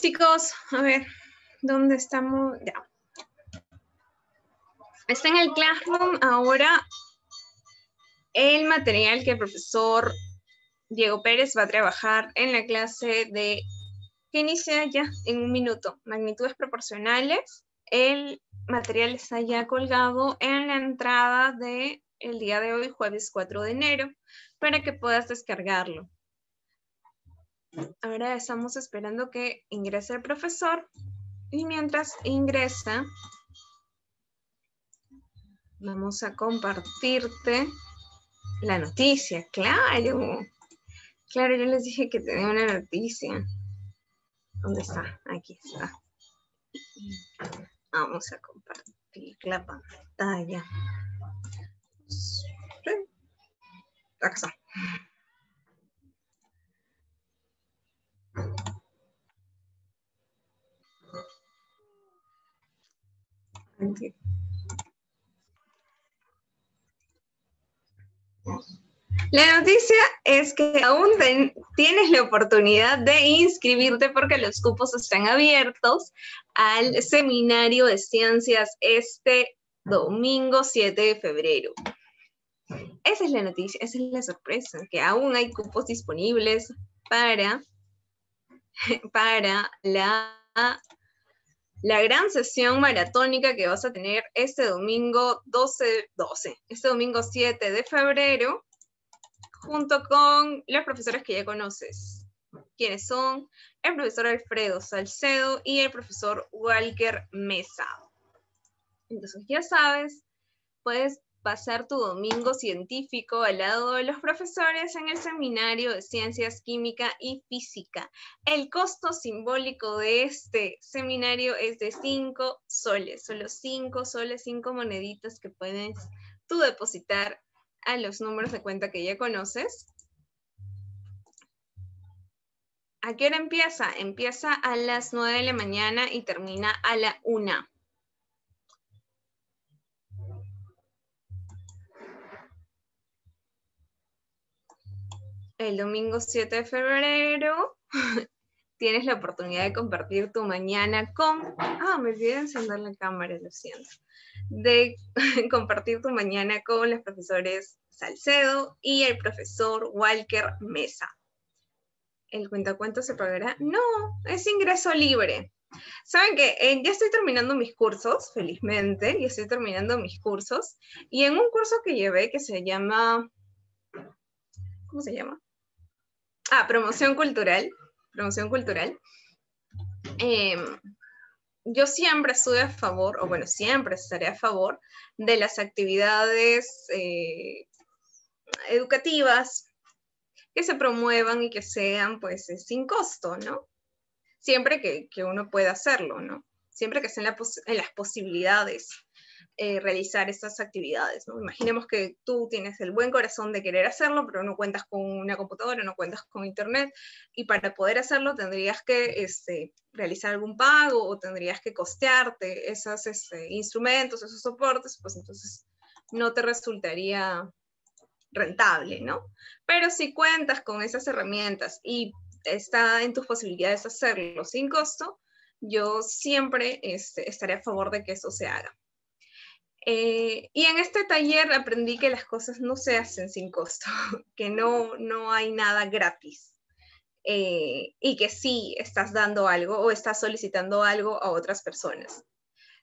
Chicos, a ver, ¿dónde estamos? Ya. Está en el Classroom ahora el material que el profesor Diego Pérez va a trabajar en la clase de que inicia ya en un minuto, magnitudes proporcionales. El material está ya colgado en la entrada del el día de hoy, jueves 4 de enero, para que puedas descargarlo. Ahora estamos esperando que ingrese el profesor y mientras ingresa, vamos a compartirte la noticia, claro. Claro, yo les dije que tenía una noticia. ¿Dónde está? Aquí está. Vamos a compartir la pantalla. La noticia es que aún tienes la oportunidad de inscribirte porque los cupos están abiertos al seminario de ciencias este domingo 7 de febrero. Esa es la noticia, esa es la sorpresa, que aún hay cupos disponibles para, para la la gran sesión maratónica que vas a tener este domingo 12, 12, este domingo 7 de febrero, junto con los profesores que ya conoces. quienes son? El profesor Alfredo Salcedo y el profesor Walker Mesa. Entonces, ya sabes, puedes pasar tu domingo científico al lado de los profesores en el Seminario de Ciencias Química y Física. El costo simbólico de este seminario es de 5 soles, solo 5 soles, 5 moneditas que puedes tú depositar a los números de cuenta que ya conoces. ¿A qué hora empieza? Empieza a las 9 de la mañana y termina a la 1. el domingo 7 de febrero tienes la oportunidad de compartir tu mañana con... Ah, me olvidé de encender la cámara, lo siento. De compartir tu mañana con los profesores Salcedo y el profesor Walker Mesa. ¿El cuentacuentos se pagará? No, es ingreso libre. Saben que eh, ya estoy terminando mis cursos, felizmente, ya estoy terminando mis cursos. Y en un curso que llevé que se llama, ¿cómo se llama? ah, promoción cultural, promoción cultural. Em, yo siempre estoy a favor, o bueno, siempre estaré a favor de las actividades eh, educativas que se promuevan y que sean pues eh, sin costo, ¿no? Siempre que, uno pueda hacerlo, ¿no? Siempre que estén las posibilidades eh, realizar estas actividades. Imaginemos que tú tienes el buen corazón de querer hacerlo, pero no cuentas con una computadora, no cuentas con internet, y para poder hacerlo tendrías que este, realizar algún pago o tendrías que costearte esos este, instrumentos, esos soportes, pues entonces no te resultaría rentable, ¿no? Pero si cuentas con esas herramientas y está en tus posibilidades hacerlo sin costo, yo siempre este, estaré a favor de que eso se haga. Eh, y en este taller aprendí que las cosas no se hacen sin costo, que no, no hay nada gratis. Eh, y que sí estás dando algo o estás solicitando algo a otras personas.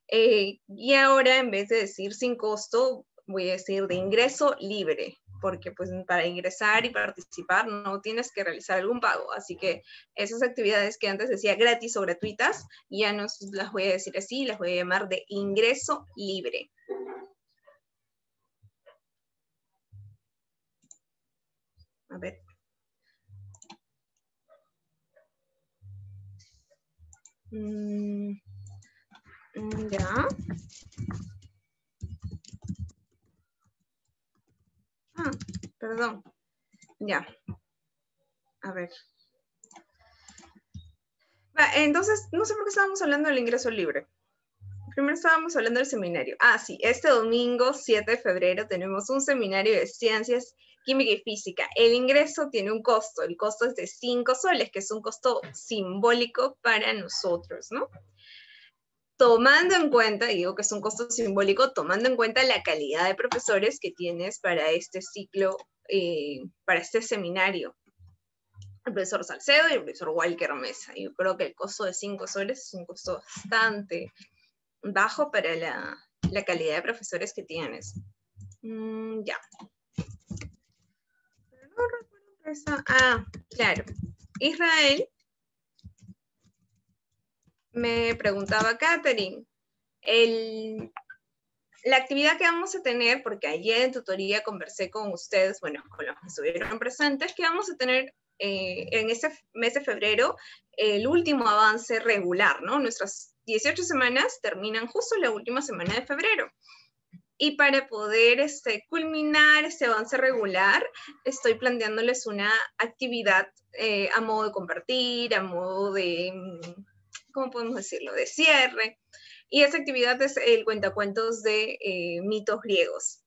Eh, y ahora en vez de decir sin costo, voy a decir de ingreso libre, porque pues para ingresar y participar no tienes que realizar algún pago. Así que esas actividades que antes decía gratis o gratuitas, ya no las voy a decir así, las voy a llamar de ingreso libre. A ver. Mm, mm, ya. Ah, perdón. Ya. A ver. Entonces, no sé por qué estábamos hablando del ingreso libre primero estábamos hablando del seminario. Ah, sí, este domingo 7 de febrero tenemos un seminario de ciencias, química y física. El ingreso tiene un costo, el costo es de 5 soles, que es un costo simbólico para nosotros, ¿no? Tomando en cuenta, digo que es un costo simbólico, tomando en cuenta la calidad de profesores que tienes para este ciclo, eh, para este seminario el profesor Salcedo y el profesor Walker Mesa. Yo creo que el costo de 5 soles es un costo bastante bajo para la, calidad de profesores que tienes. Mm, ya. Ah, claro. Israel me preguntaba Katherine, la actividad que vamos a tener, porque ayer en tutoría conversé con ustedes, bueno, con los que estuvieron presentes, que vamos a tener eh, en este mes de febrero el último avance regular, ¿no? Nuestras 18 semanas terminan justo la última semana de febrero. Y para poder este, culminar este avance regular, estoy planteándoles una actividad eh, a modo de compartir, a modo de, mm, ¿cómo podemos decirlo?, de cierre. Y esa actividad es el cuentacuentos de eh, mitos griegos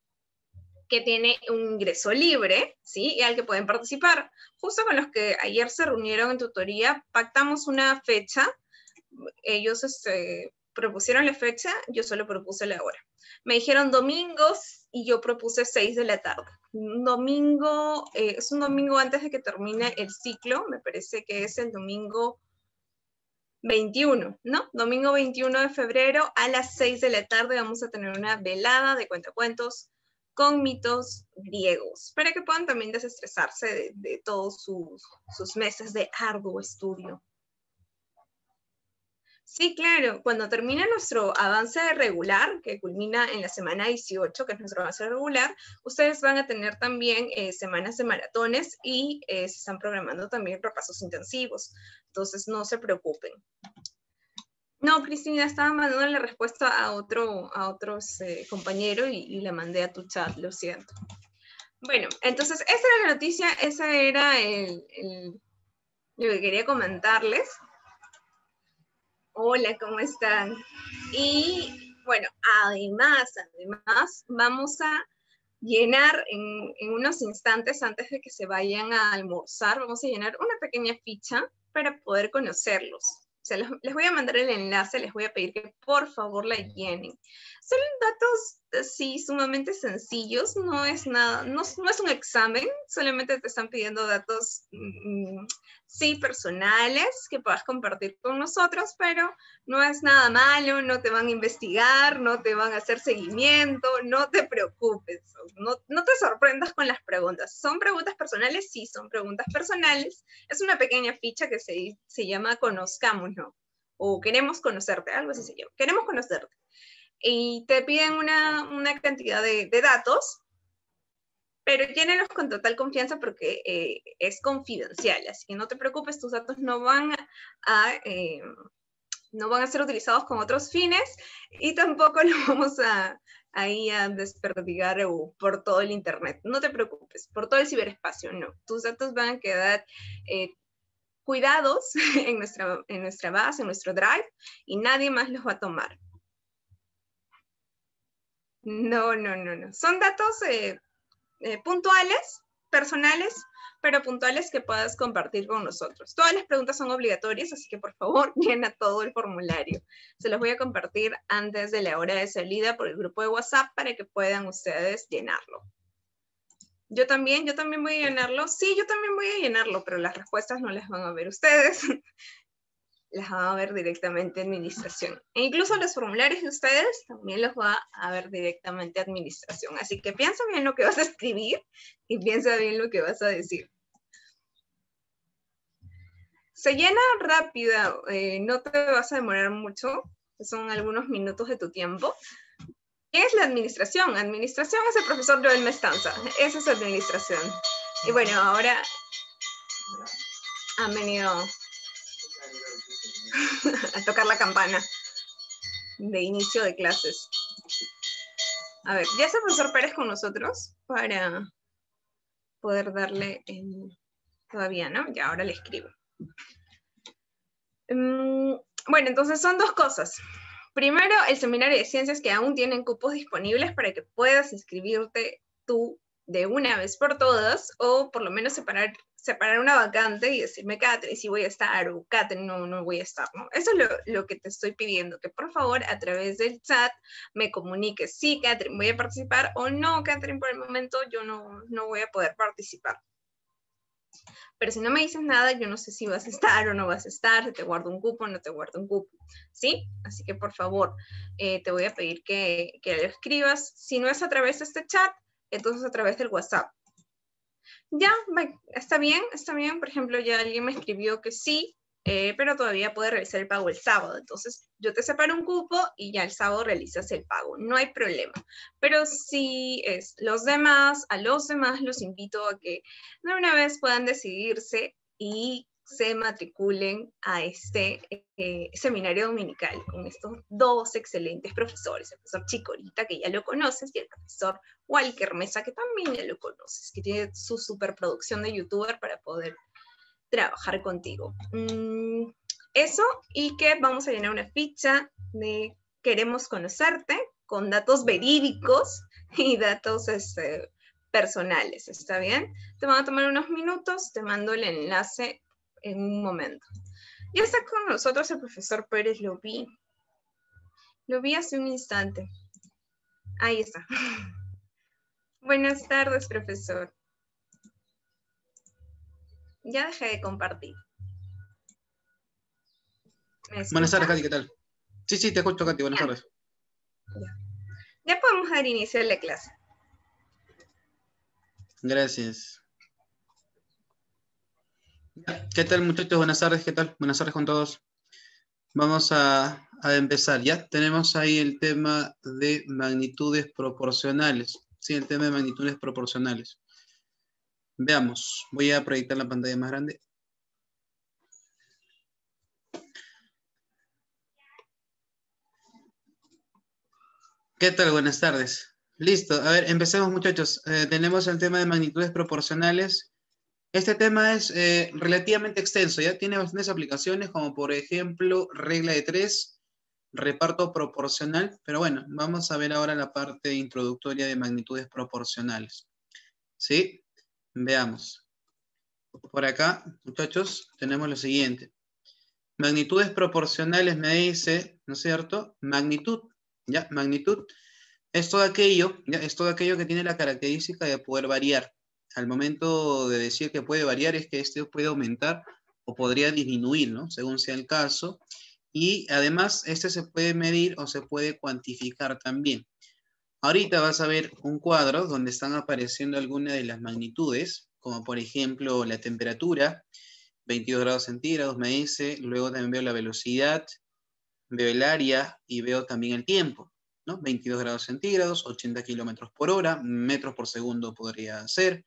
que tiene un ingreso libre, ¿sí? Y al que pueden participar. Justo con los que ayer se reunieron en tutoría, pactamos una fecha, ellos este, propusieron la fecha, yo solo propuse la hora. Me dijeron domingos y yo propuse 6 de la tarde. domingo, eh, es un domingo antes de que termine el ciclo, me parece que es el domingo 21, ¿no? Domingo 21 de febrero a las 6 de la tarde vamos a tener una velada de cuentacuentos con mitos griegos, para que puedan también desestresarse de, todos sus, meses de arduo estudio. Sí, claro. Cuando termina nuestro avance regular, que culmina en la semana 18, que es nuestro avance regular, ustedes van a tener también eh, semanas de maratones y eh, se están programando también repasos intensivos. Entonces, no se preocupen. No, Cristina, estaba mandando la respuesta a otro a eh, compañero y, la mandé a tu chat, lo siento. Bueno, entonces esa era la noticia, esa era el, lo que quería comentarles. Hola, ¿cómo están? Y bueno, además, además, vamos a llenar en unos instantes antes de que se vayan a almorzar, vamos a llenar una pequeña ficha para poder conocerlos les voy a mandar el enlace, les voy a pedir que por favor la llenen son datos, eh, sí, sumamente sencillos, no es nada, no, es un examen, solamente te están pidiendo datos, mm, sí, personales que puedas compartir con nosotros, pero no es nada malo, no te van a investigar, no te van a hacer seguimiento, no te preocupes, no, te sorprendas con las preguntas. ¿Son preguntas personales? Sí, son preguntas personales. Es una pequeña ficha que se, se llama Conozcámonos o queremos conocerte, algo así se llama, queremos conocerte y te piden una, una cantidad de, datos, pero llénalos con total confianza porque eh, es confidencial, así que no te preocupes, tus datos no van a... Eh, no van a ser utilizados con otros fines y tampoco los vamos a, ahí a desperdigar por todo el Internet. No te preocupes, por todo el ciberespacio, no. Tus datos van a quedar eh, cuidados en nuestra, en nuestra base, en nuestro drive, y nadie más los va a tomar. No, no, no, no. Son datos eh, eh, puntuales, personales, pero puntuales que puedas compartir con nosotros. Todas las preguntas son obligatorias, así que por favor llena todo el formulario. Se los voy a compartir antes de la hora de salida por el grupo de WhatsApp para que puedan ustedes llenarlo. Yo también, yo también voy a llenarlo. Sí, yo también voy a llenarlo, pero las respuestas no las van a ver ustedes. las va a ver directamente administración. E incluso los formularios de ustedes también los va a ver directamente administración. Así que piensa bien lo que vas a escribir y piensa bien lo que vas a decir. Se llena rápida, eh, no te vas a demorar mucho, son algunos minutos de tu tiempo. ¿Qué es la administración? Administración es el profesor Joel Mestanza, esa es administración. Y bueno, ahora han venido a tocar la campana de inicio de clases. A ver, ya está el profesor Pérez con nosotros para poder darle todavía, ¿no? Ya ahora le escribo. Mm, bueno, entonces son dos cosas. Primero, el seminario de ciencias que aún tienen cupos disponibles para que puedas inscribirte tú de una vez por todas, o por lo menos separar, separar una vacante y decirme, Catherine, si voy a estar, o Catherine, no, no voy a estar, Eso es lo, que te estoy pidiendo, que por favor a través del chat me comuniques, si, Catherine, voy a participar, o no, Catherine, por el momento yo no, voy a poder participar. Pero si no me dices nada, yo no sé si vas a estar o no vas a estar, si te guardo un cupo o no te guardo un cupo, ¿sí? Así que por favor, eh, te voy a pedir que, que lo escribas. Si no es a través de este chat, entonces a través del WhatsApp. Ya, está bien, está bien. Por ejemplo, ya alguien me escribió que sí, eh, pero todavía puede realizar el pago el sábado. Entonces, yo te separo un cupo y ya el sábado realizas el pago. No hay problema. Pero si es los demás, a los demás los invito a que de una vez puedan decidirse y se matriculen a este eh, seminario dominical con estos dos excelentes profesores, el profesor Chicorita, que ya lo conoces, y el profesor Walker Mesa, que también ya lo conoces, que tiene su superproducción de youtuber para poder trabajar contigo. Mm, eso, y que vamos a llenar una ficha de queremos conocerte con datos verídicos y datos... Este, personales, ¿está bien? Te van a tomar unos minutos, te mando el enlace en un momento. Ya está con nosotros el profesor Pérez, lo vi. Lo vi hace un instante. Ahí está. Buenas tardes, profesor. Ya dejé de compartir. Buenas tardes, Katy, ¿qué tal? Sí, sí, te escucho, Katy, buenas tardes. Ya. ya podemos dar inicio a la clase. Gracias. ¿Qué tal muchachos? Buenas tardes, ¿qué tal? Buenas tardes con todos. Vamos a, empezar, ¿ya? Tenemos ahí el tema de magnitudes proporcionales, ¿sí? El tema de magnitudes proporcionales. Veamos, voy a proyectar la pantalla más grande. ¿Qué tal? Buenas tardes. Listo. A ver, empecemos muchachos. Eh, tenemos el tema de magnitudes proporcionales este tema es eh, relativamente extenso, ya tiene bastantes aplicaciones, como por ejemplo regla de tres, reparto proporcional, pero bueno, vamos a ver ahora la parte introductoria de magnitudes proporcionales. ¿Sí? Veamos. Por acá, muchachos, tenemos lo siguiente. Magnitudes proporcionales me dice, ¿no es cierto? Magnitud, ¿ya? Magnitud es todo aquello, Es todo aquello que tiene la característica de poder variar al momento de decir que puede variar es que este puede aumentar o podría disminuir, ¿no? Según sea el caso. Y además, este se puede medir o se puede cuantificar también. Ahorita vas a ver un cuadro donde están apareciendo algunas de las magnitudes, como por ejemplo la temperatura, 22 grados centígrados me dice, luego también veo la velocidad, veo el área y veo también el tiempo. ¿no? 22 grados centígrados, 80 kilómetros por hora, metros por segundo podría ser,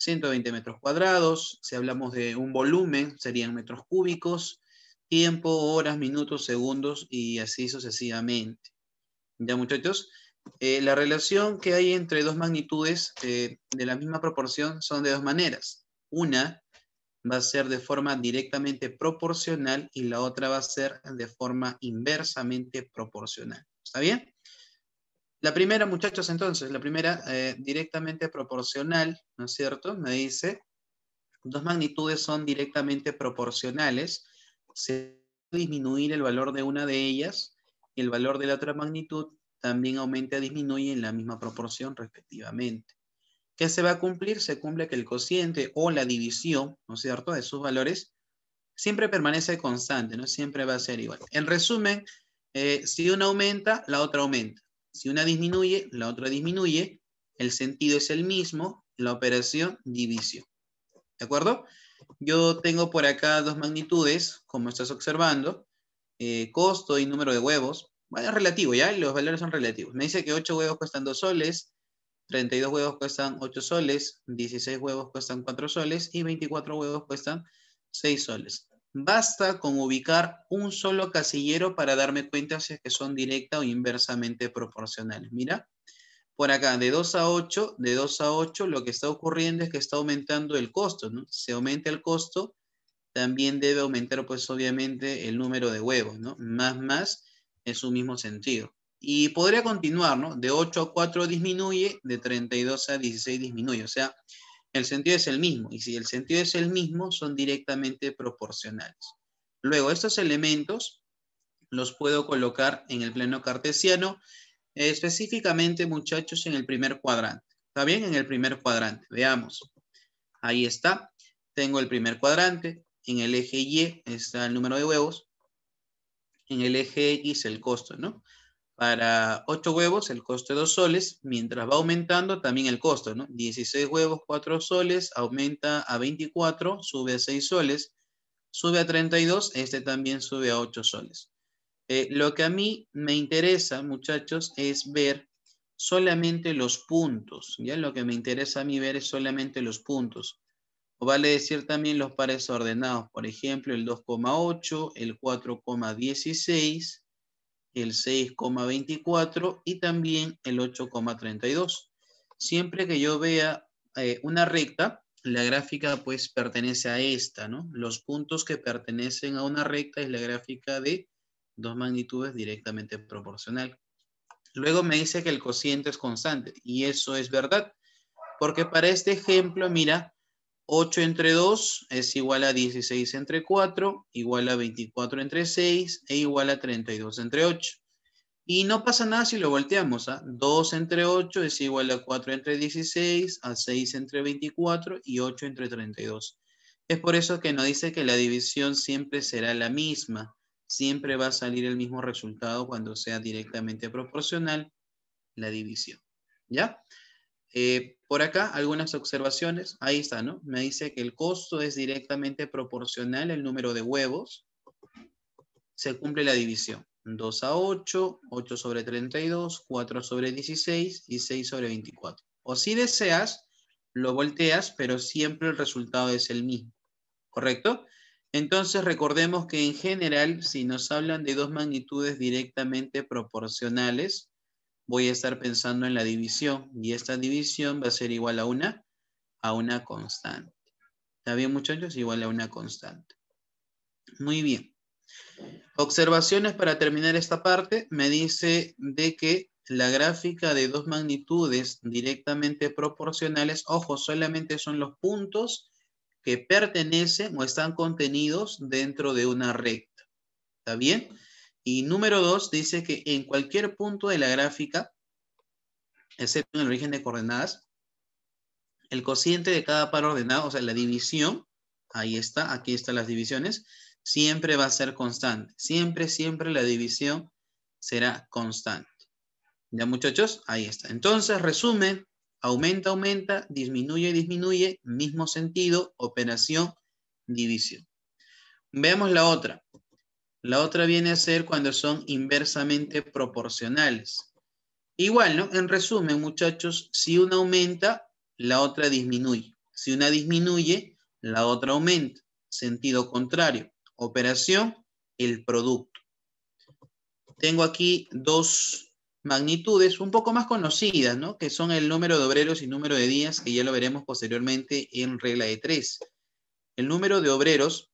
120 metros cuadrados, si hablamos de un volumen, serían metros cúbicos, tiempo, horas, minutos, segundos y así sucesivamente. Ya muchachos, eh, la relación que hay entre dos magnitudes eh, de la misma proporción son de dos maneras. Una va a ser de forma directamente proporcional y la otra va a ser de forma inversamente proporcional. ¿Está bien? La primera, muchachos, entonces, la primera eh, directamente proporcional, ¿no es cierto? Me dice, dos magnitudes son directamente proporcionales. Se disminuir el valor de una de ellas y el valor de la otra magnitud también aumenta o disminuye en la misma proporción respectivamente. ¿Qué se va a cumplir? Se cumple que el cociente o la división, ¿no es cierto?, de sus valores siempre permanece constante, ¿no? Siempre va a ser igual. En resumen, eh, si una aumenta, la otra aumenta. Si una disminuye, la otra disminuye, el sentido es el mismo, la operación división. ¿De acuerdo? Yo tengo por acá dos magnitudes, como estás observando, eh, costo y número de huevos. Bueno, es relativo, ¿ya? Los valores son relativos. Me dice que 8 huevos cuestan 2 soles, 32 huevos cuestan 8 soles, 16 huevos cuestan 4 soles y 24 huevos cuestan 6 soles. Basta con ubicar un solo casillero para darme cuenta si es que son directa o inversamente proporcionales. Mira, por acá, de 2 a 8, de 2 a 8, lo que está ocurriendo es que está aumentando el costo, Se aumenta el costo, también debe aumentar, pues, obviamente, el número de huevos, ¿no? Más, más, en su mismo sentido. Y podría continuar, ¿no? De 8 a 4 disminuye, de 32 a 16 disminuye. O sea, el sentido es el mismo, y si el sentido es el mismo, son directamente proporcionales. Luego, estos elementos los puedo colocar en el plano cartesiano, específicamente, muchachos, en el primer cuadrante. ¿Está bien? En el primer cuadrante. Veamos. Ahí está. Tengo el primer cuadrante. En el eje Y está el número de huevos. En el eje X el costo, ¿no? Para 8 huevos, el costo es 2 soles, mientras va aumentando también el costo, ¿no? 16 huevos, 4 soles, aumenta a 24, sube a 6 soles, sube a 32, este también sube a 8 soles. Eh, lo que a mí me interesa, muchachos, es ver solamente los puntos, ¿ya? Lo que me interesa a mí ver es solamente los puntos. O vale decir también los pares ordenados, por ejemplo, el 2,8, el 4,16, el 6,24 y también el 8,32. Siempre que yo vea eh, una recta, la gráfica pues pertenece a esta, ¿no? Los puntos que pertenecen a una recta es la gráfica de dos magnitudes directamente proporcional. Luego me dice que el cociente es constante y eso es verdad, porque para este ejemplo, mira, 8 entre 2 es igual a 16 entre 4, igual a 24 entre 6 e igual a 32 entre 8. Y no pasa nada si lo volteamos. 2 ¿ah? entre 8 es igual a 4 entre 16, a 6 entre 24 y 8 entre 32. Es por eso que nos dice que la división siempre será la misma. Siempre va a salir el mismo resultado cuando sea directamente proporcional la división. ¿Ya? Eh, por acá, algunas observaciones. Ahí está, ¿no? Me dice que el costo es directamente proporcional al número de huevos. Se cumple la división. 2 a 8, 8 sobre 32, 4 sobre 16 y 6 sobre 24. O si deseas, lo volteas, pero siempre el resultado es el mismo. ¿Correcto? Entonces recordemos que en general, si nos hablan de dos magnitudes directamente proporcionales, voy a estar pensando en la división y esta división va a ser igual a una, a una constante. ¿Está bien muchachos? Igual a una constante. Muy bien. Observaciones para terminar esta parte. Me dice de que la gráfica de dos magnitudes directamente proporcionales, ojo, solamente son los puntos que pertenecen o están contenidos dentro de una recta. ¿Está bien? Y número dos, dice que en cualquier punto de la gráfica, excepto en el origen de coordenadas, el cociente de cada par ordenado, o sea, la división, ahí está, aquí están las divisiones, siempre va a ser constante. Siempre, siempre la división será constante. ¿Ya muchachos? Ahí está. Entonces, resumen, aumenta, aumenta, disminuye, disminuye, mismo sentido, operación, división. Veamos la otra. La otra viene a ser cuando son inversamente proporcionales. Igual, ¿no? En resumen, muchachos, si una aumenta, la otra disminuye. Si una disminuye, la otra aumenta. Sentido contrario. Operación, el producto. Tengo aquí dos magnitudes un poco más conocidas, ¿no? Que son el número de obreros y número de días, que ya lo veremos posteriormente en regla de tres. El número de obreros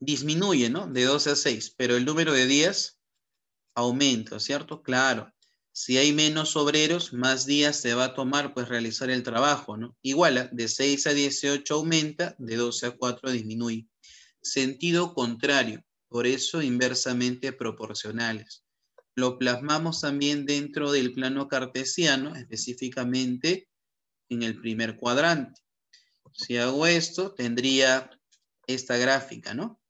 disminuye, ¿no? De 12 a 6, pero el número de días aumenta, ¿cierto? Claro. Si hay menos obreros, más días se va a tomar pues realizar el trabajo, ¿no? Igual, ¿eh? de 6 a 18 aumenta, de 12 a 4 disminuye. Sentido contrario, por eso inversamente proporcionales. Lo plasmamos también dentro del plano cartesiano, específicamente en el primer cuadrante. Si hago esto, tendría esta gráfica, ¿no?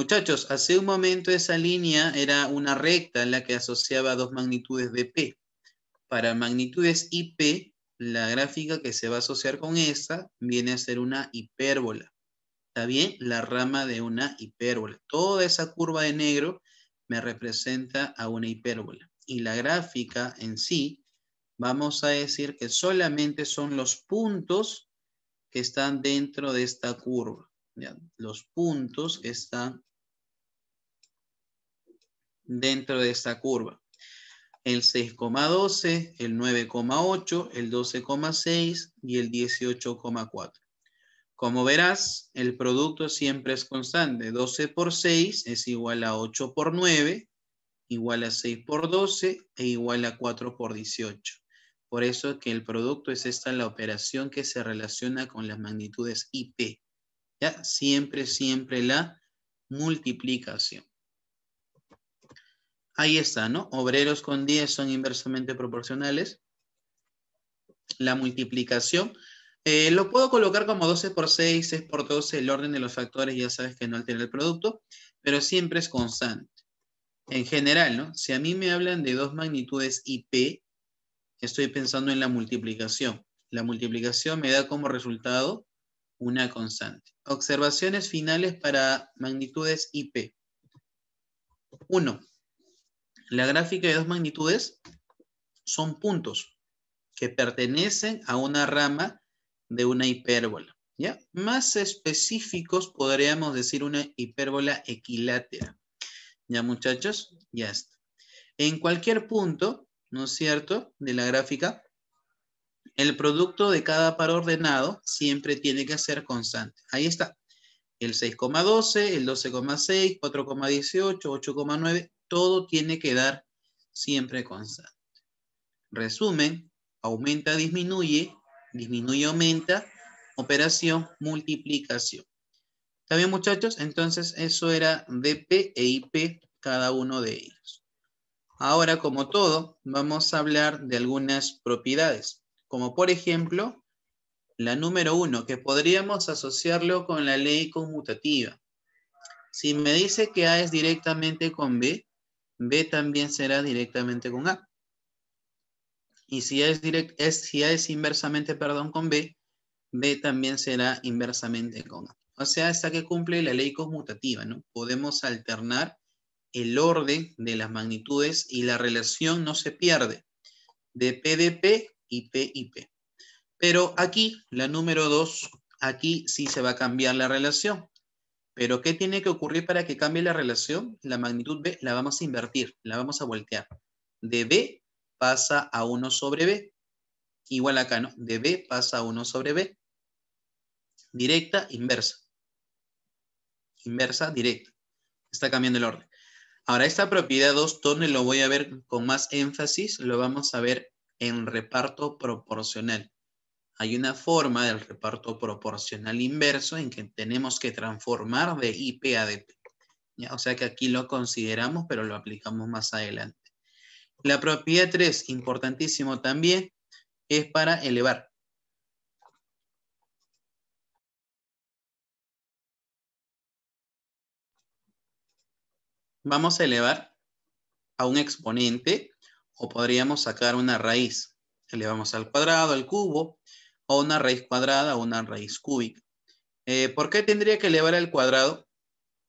Muchachos, hace un momento esa línea era una recta en la que asociaba dos magnitudes de P. Para magnitudes IP, la gráfica que se va a asociar con esta viene a ser una hipérbola. ¿Está bien? La rama de una hipérbola. Toda esa curva de negro me representa a una hipérbola. Y la gráfica en sí, vamos a decir que solamente son los puntos que están dentro de esta curva. Los puntos están dentro de esta curva. El 6,12, el 9,8, el 12,6 y el 18,4. Como verás, el producto siempre es constante. 12 por 6 es igual a 8 por 9, igual a 6 por 12 e igual a 4 por 18. Por eso que el producto es esta la operación que se relaciona con las magnitudes IP. ¿ya? Siempre, siempre la multiplicación. Ahí está, ¿no? Obreros con 10 son inversamente proporcionales. La multiplicación. Eh, lo puedo colocar como 12 por 6, 6 por 12, el orden de los factores ya sabes que no altera el producto, pero siempre es constante. En general, ¿no? Si a mí me hablan de dos magnitudes IP, estoy pensando en la multiplicación. La multiplicación me da como resultado una constante. Observaciones finales para magnitudes IP. 1. La gráfica de dos magnitudes son puntos que pertenecen a una rama de una hipérbola. ¿ya? Más específicos podríamos decir una hipérbola equilátera. ¿Ya muchachos? Ya está. En cualquier punto, ¿no es cierto?, de la gráfica, el producto de cada par ordenado siempre tiene que ser constante. Ahí está. El 6,12, el 12,6, 4,18, 8,9, todo tiene que dar siempre constante. Resumen, aumenta, disminuye, disminuye, aumenta, operación, multiplicación. ¿Está bien, muchachos? Entonces, eso era DP e IP, cada uno de ellos. Ahora, como todo, vamos a hablar de algunas propiedades, como por ejemplo, la número uno, que podríamos asociarlo con la ley conmutativa. Si me dice que A es directamente con B, B también será directamente con A. Y si A es, direct, si es inversamente, perdón, con B, B también será inversamente con A. O sea, hasta que cumple la ley conmutativa, ¿no? Podemos alternar el orden de las magnitudes y la relación no se pierde de P P y P P. Pero aquí, la número 2, aquí sí se va a cambiar la relación. Pero ¿qué tiene que ocurrir para que cambie la relación? La magnitud B la vamos a invertir, la vamos a voltear. De B pasa a 1 sobre B. Igual acá, ¿no? De B pasa a 1 sobre B. Directa, inversa. Inversa, directa. Está cambiando el orden. Ahora, esta propiedad 2, ¿dónde lo voy a ver con más énfasis? Lo vamos a ver en reparto proporcional hay una forma del reparto proporcional inverso en que tenemos que transformar de IP a DP. O sea que aquí lo consideramos, pero lo aplicamos más adelante. La propiedad 3, importantísimo también, es para elevar. Vamos a elevar a un exponente o podríamos sacar una raíz. Elevamos al cuadrado, al cubo, o una raíz cuadrada o una raíz cúbica. Eh, ¿Por qué tendría que elevar al cuadrado?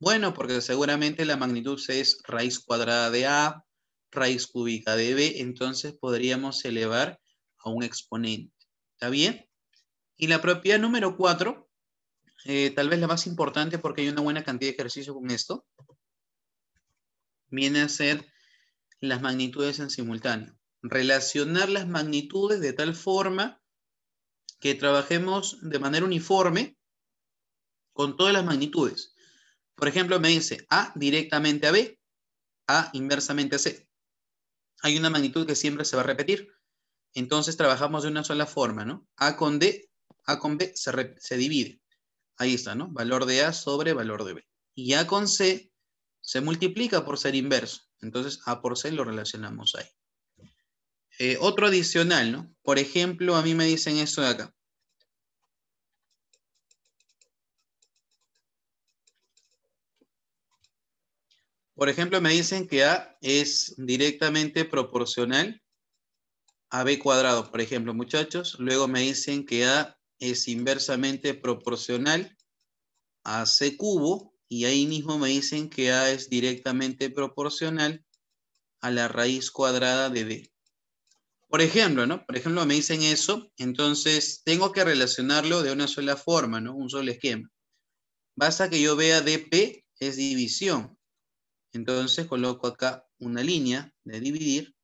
Bueno, porque seguramente la magnitud es raíz cuadrada de A, raíz cúbica de B, entonces podríamos elevar a un exponente. ¿Está bien? Y la propiedad número 4, eh, tal vez la más importante porque hay una buena cantidad de ejercicio con esto, viene a ser las magnitudes en simultáneo. Relacionar las magnitudes de tal forma que trabajemos de manera uniforme con todas las magnitudes. Por ejemplo, me dice A directamente a B, A inversamente a C. Hay una magnitud que siempre se va a repetir. Entonces trabajamos de una sola forma, ¿no? A con D, A con B se, se divide. Ahí está, ¿no? Valor de A sobre valor de B. Y A con C se multiplica por ser inverso. Entonces A por C lo relacionamos ahí. Eh, otro adicional, ¿no? Por ejemplo, a mí me dicen esto de acá. Por ejemplo, me dicen que A es directamente proporcional a B cuadrado, por ejemplo, muchachos. Luego me dicen que A es inversamente proporcional a C cubo. Y ahí mismo me dicen que A es directamente proporcional a la raíz cuadrada de D. Por ejemplo, ¿no? Por ejemplo, me dicen eso, entonces tengo que relacionarlo de una sola forma, ¿no? Un solo esquema. Basta que yo vea DP es división. Entonces coloco acá una línea de dividir.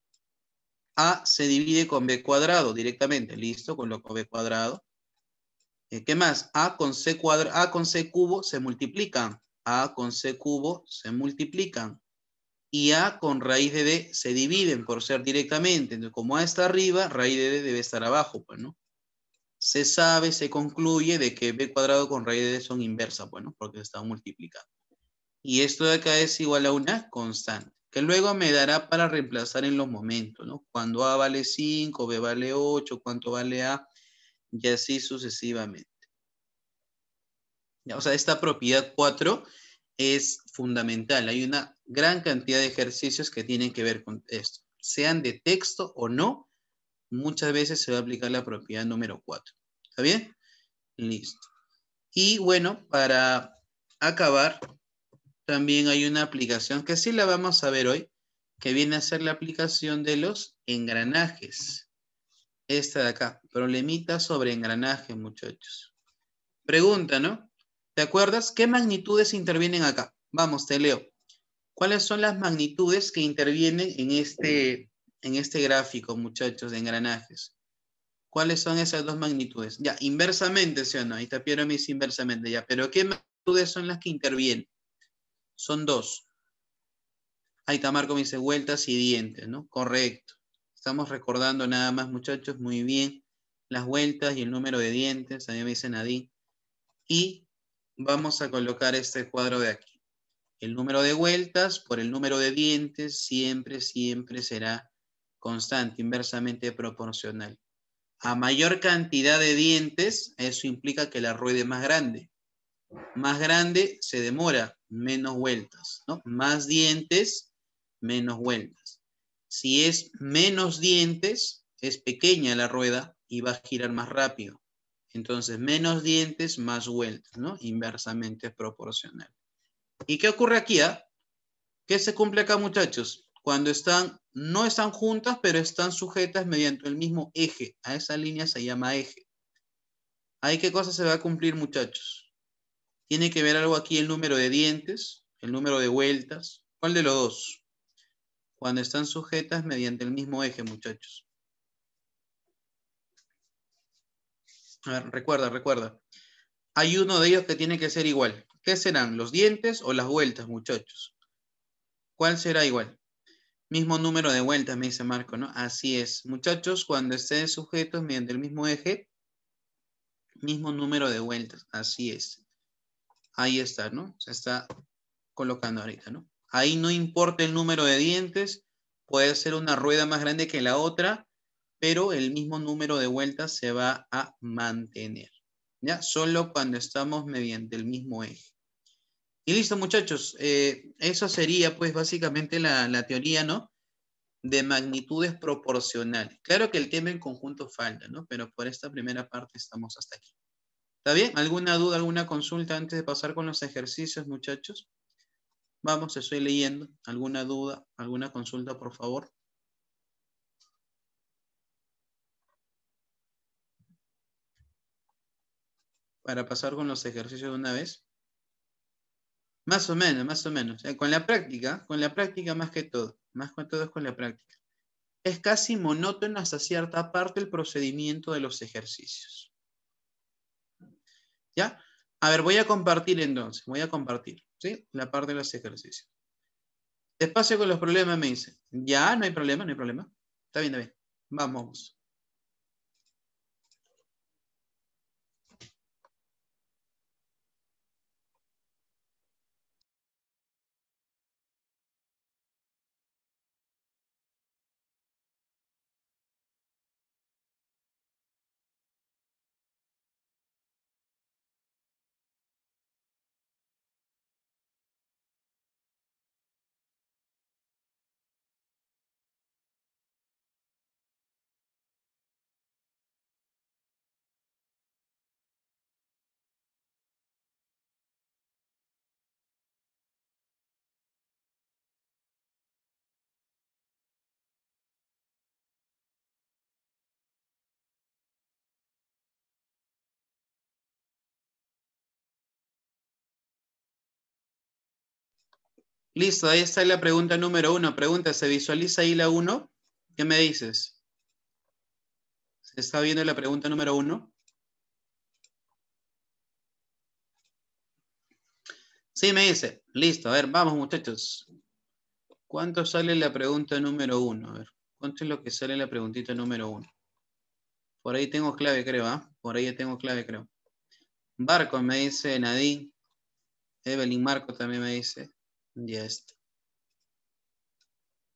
A se divide con B cuadrado directamente. Listo, coloco B cuadrado. Eh, ¿Qué más? A con, C cuadrado, A con C cubo se multiplican. A con C cubo se multiplican y A con raíz de D se dividen por ser directamente. Entonces, como A está arriba, raíz de D debe estar abajo, pues, Se sabe, se concluye de que B cuadrado con raíz de D son inversas, Bueno, pues, Porque se están multiplicando. Y esto de acá es igual a una constante, que luego me dará para reemplazar en los momentos, Cuando A vale 5, B vale 8, cuánto vale A, y así sucesivamente. o sea, esta propiedad 4 es fundamental. Hay una gran cantidad de ejercicios que tienen que ver con esto. Sean de texto o no, muchas veces se va a aplicar la propiedad número 4. ¿Está bien? Listo. Y bueno, para acabar, también hay una aplicación que sí la vamos a ver hoy, que viene a ser la aplicación de los engranajes. Esta de acá, problemita sobre engranaje, muchachos. Pregunta, ¿no? ¿Te acuerdas? ¿Qué magnitudes intervienen acá? Vamos, te leo. ¿Cuáles son las magnitudes que intervienen en este, en este gráfico, muchachos, de engranajes? ¿Cuáles son esas dos magnitudes? Ya, inversamente, ¿sí o no? Ahí Tapiero me dice inversamente, ya. Pero ¿qué magnitudes son las que intervienen? Son dos. Ahí está Marco me dice vueltas y dientes, ¿no? Correcto. Estamos recordando nada más, muchachos, muy bien. Las vueltas y el número de dientes, mí me dice Nadí Y vamos a colocar este cuadro de aquí. El número de vueltas por el número de dientes siempre, siempre será constante, inversamente proporcional. A mayor cantidad de dientes, eso implica que la rueda es más grande. Más grande se demora, menos vueltas. Más dientes, menos vueltas. Si es menos dientes, es pequeña la rueda y va a girar más rápido. Entonces, menos dientes, más vueltas, ¿no? Inversamente proporcional. ¿Y qué ocurre aquí? Ah? ¿Qué se cumple acá, muchachos? Cuando están, no están juntas, pero están sujetas mediante el mismo eje. A esa línea se llama eje. ¿Ahí qué cosa se va a cumplir, muchachos? Tiene que ver algo aquí el número de dientes, el número de vueltas. ¿Cuál de los dos? Cuando están sujetas mediante el mismo eje, muchachos. A ver, recuerda, recuerda. Hay uno de ellos que tiene que ser igual. ¿Qué serán? ¿Los dientes o las vueltas, muchachos? ¿Cuál será igual? Mismo número de vueltas, me dice Marco, ¿no? Así es. Muchachos, cuando estén sujetos mediante el mismo eje, mismo número de vueltas. Así es. Ahí está, ¿no? Se está colocando ahorita, ¿no? Ahí no importa el número de dientes, puede ser una rueda más grande que la otra, pero el mismo número de vueltas se va a mantener. ¿ya? Solo cuando estamos mediante el mismo eje. Y listo, muchachos. Eh, eso sería, pues, básicamente la, la, teoría, ¿no? De magnitudes proporcionales. Claro que el tema en conjunto falta, ¿no? Pero por esta primera parte estamos hasta aquí. ¿Está bien? ¿Alguna duda, alguna consulta antes de pasar con los ejercicios, muchachos? Vamos, estoy leyendo. ¿Alguna duda, alguna consulta, por favor? para pasar con los ejercicios de una vez? Más o menos, más o menos. Eh, con la práctica, con la práctica más que todo. Más que todo es con la práctica. Es casi monótono hasta cierta parte el procedimiento de los ejercicios. ¿Ya? A ver, voy a compartir entonces. Voy a compartir, ¿sí? La parte de los ejercicios. Despacio con los problemas me dice. Ya, no hay problema, no hay problema. Está bien, está bien. Vamos. Listo, ahí está la pregunta número uno. Pregunta, ¿se visualiza ahí la uno? ¿Qué me dices? ¿Se está viendo la pregunta número uno? Sí, me dice. Listo, a ver, vamos muchachos. ¿Cuánto sale la pregunta número uno? A ver, ¿cuánto es lo que sale la preguntita número uno? Por ahí tengo clave, creo, ¿ah? Por ahí tengo clave, creo. Barco, me dice Nadine. Evelyn Marco también me dice. Ya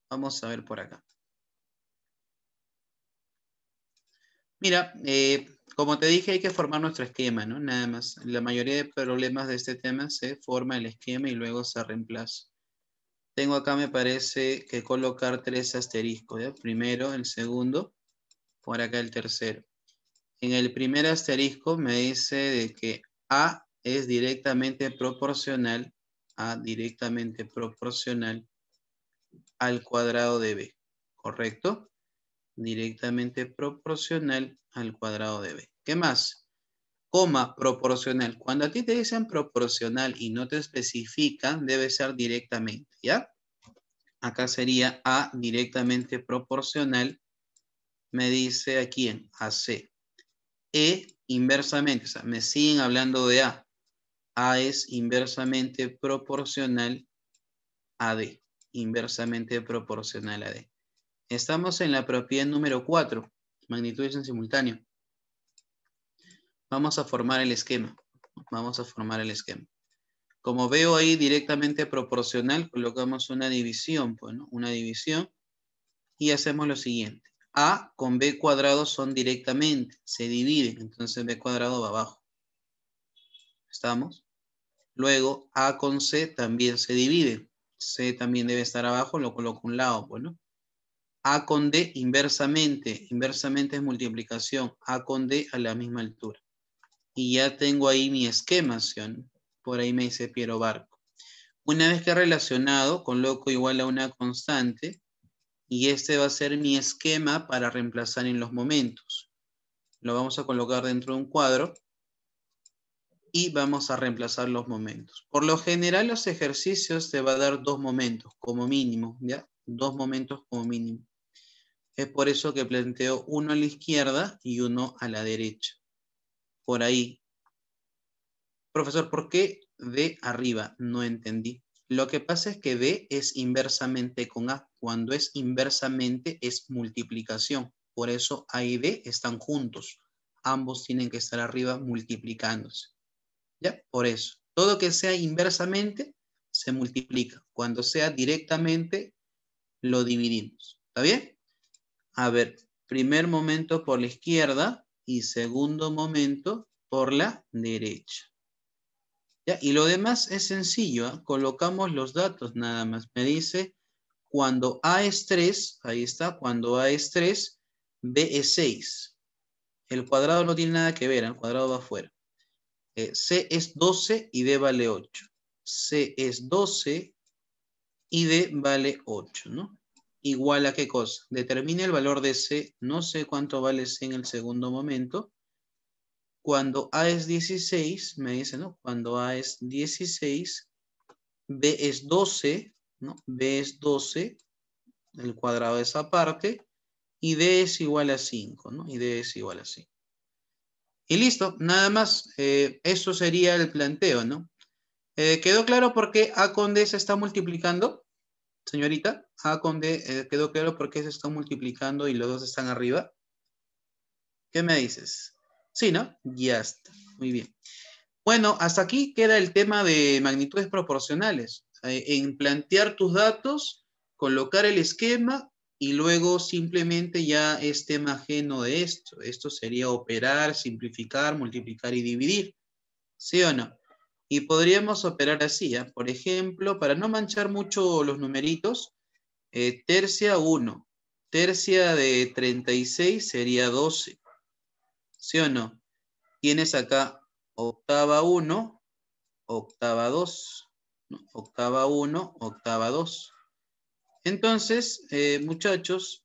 Vamos a ver por acá. Mira, eh, como te dije, hay que formar nuestro esquema, ¿no? Nada más. La mayoría de problemas de este tema se forma el esquema y luego se reemplaza. Tengo acá, me parece, que colocar tres asteriscos. Primero, el segundo, por acá el tercero. En el primer asterisco me dice de que A es directamente proporcional a directamente proporcional al cuadrado de B, ¿correcto? Directamente proporcional al cuadrado de B. ¿Qué más? Coma, proporcional. Cuando a ti te dicen proporcional y no te especifican, debe ser directamente, ¿ya? Acá sería A directamente proporcional, me dice aquí en a C. E inversamente, o sea, me siguen hablando de A, a es inversamente proporcional a D. Inversamente proporcional a D. Estamos en la propiedad número 4, magnitudes en simultáneo. Vamos a formar el esquema. Vamos a formar el esquema. Como veo ahí directamente proporcional, colocamos una división, bueno, pues, una división y hacemos lo siguiente. A con B cuadrado son directamente, se dividen, entonces B cuadrado va abajo. ¿Estamos? Luego, A con C también se divide. C también debe estar abajo, lo coloco a un lado, pues, A con D inversamente. Inversamente es multiplicación. A con D a la misma altura. Y ya tengo ahí mi esquemación. Por ahí me dice Piero Barco. Una vez que he relacionado, coloco igual a una constante. Y este va a ser mi esquema para reemplazar en los momentos. Lo vamos a colocar dentro de un cuadro y vamos a reemplazar los momentos. Por lo general los ejercicios te va a dar dos momentos como mínimo, ¿ya? Dos momentos como mínimo. Es por eso que planteo uno a la izquierda y uno a la derecha. Por ahí. Profesor, ¿por qué d arriba? No entendí. Lo que pasa es que B es inversamente con A. Cuando es inversamente es multiplicación. Por eso A y D están juntos. Ambos tienen que estar arriba multiplicándose. ¿Ya? Por eso. Todo que sea inversamente se multiplica. Cuando sea directamente, lo dividimos. ¿Está bien? A ver, primer momento por la izquierda y segundo momento por la derecha. ¿Ya? Y lo demás es sencillo. ¿ah? Colocamos los datos nada más. Me dice, cuando A es 3, ahí está, cuando A es 3, B es 6. El cuadrado no tiene nada que ver, ¿ah? el cuadrado va afuera. Eh, C es 12 y D vale 8. C es 12 y D vale 8, ¿no? Igual a qué cosa? Determine el valor de C, no sé cuánto vale C en el segundo momento. Cuando A es 16, me dice, ¿no? Cuando A es 16, B es 12, ¿no? B es 12, el cuadrado de esa parte, y D es igual a 5, ¿no? Y D es igual a 5. Y listo, nada más. Eh, eso sería el planteo, ¿no? Eh, ¿Quedó claro por qué A con D se está multiplicando? Señorita, A con D, eh, ¿quedó claro por qué se está multiplicando y los dos están arriba? ¿Qué me dices? Sí, ¿no? Ya está. Muy bien. Bueno, hasta aquí queda el tema de magnitudes proporcionales. en plantear tus datos, colocar el esquema y luego simplemente ya este tema ajeno de esto. Esto sería operar, simplificar, multiplicar y dividir. ¿Sí o no? Y podríamos operar así, ¿ah? por ejemplo, para no manchar mucho los numeritos, eh, tercia 1, tercia de 36 sería 12. ¿Sí o no? Tienes acá octava 1, octava 2, no, octava 1, octava 2. Entonces, eh, muchachos,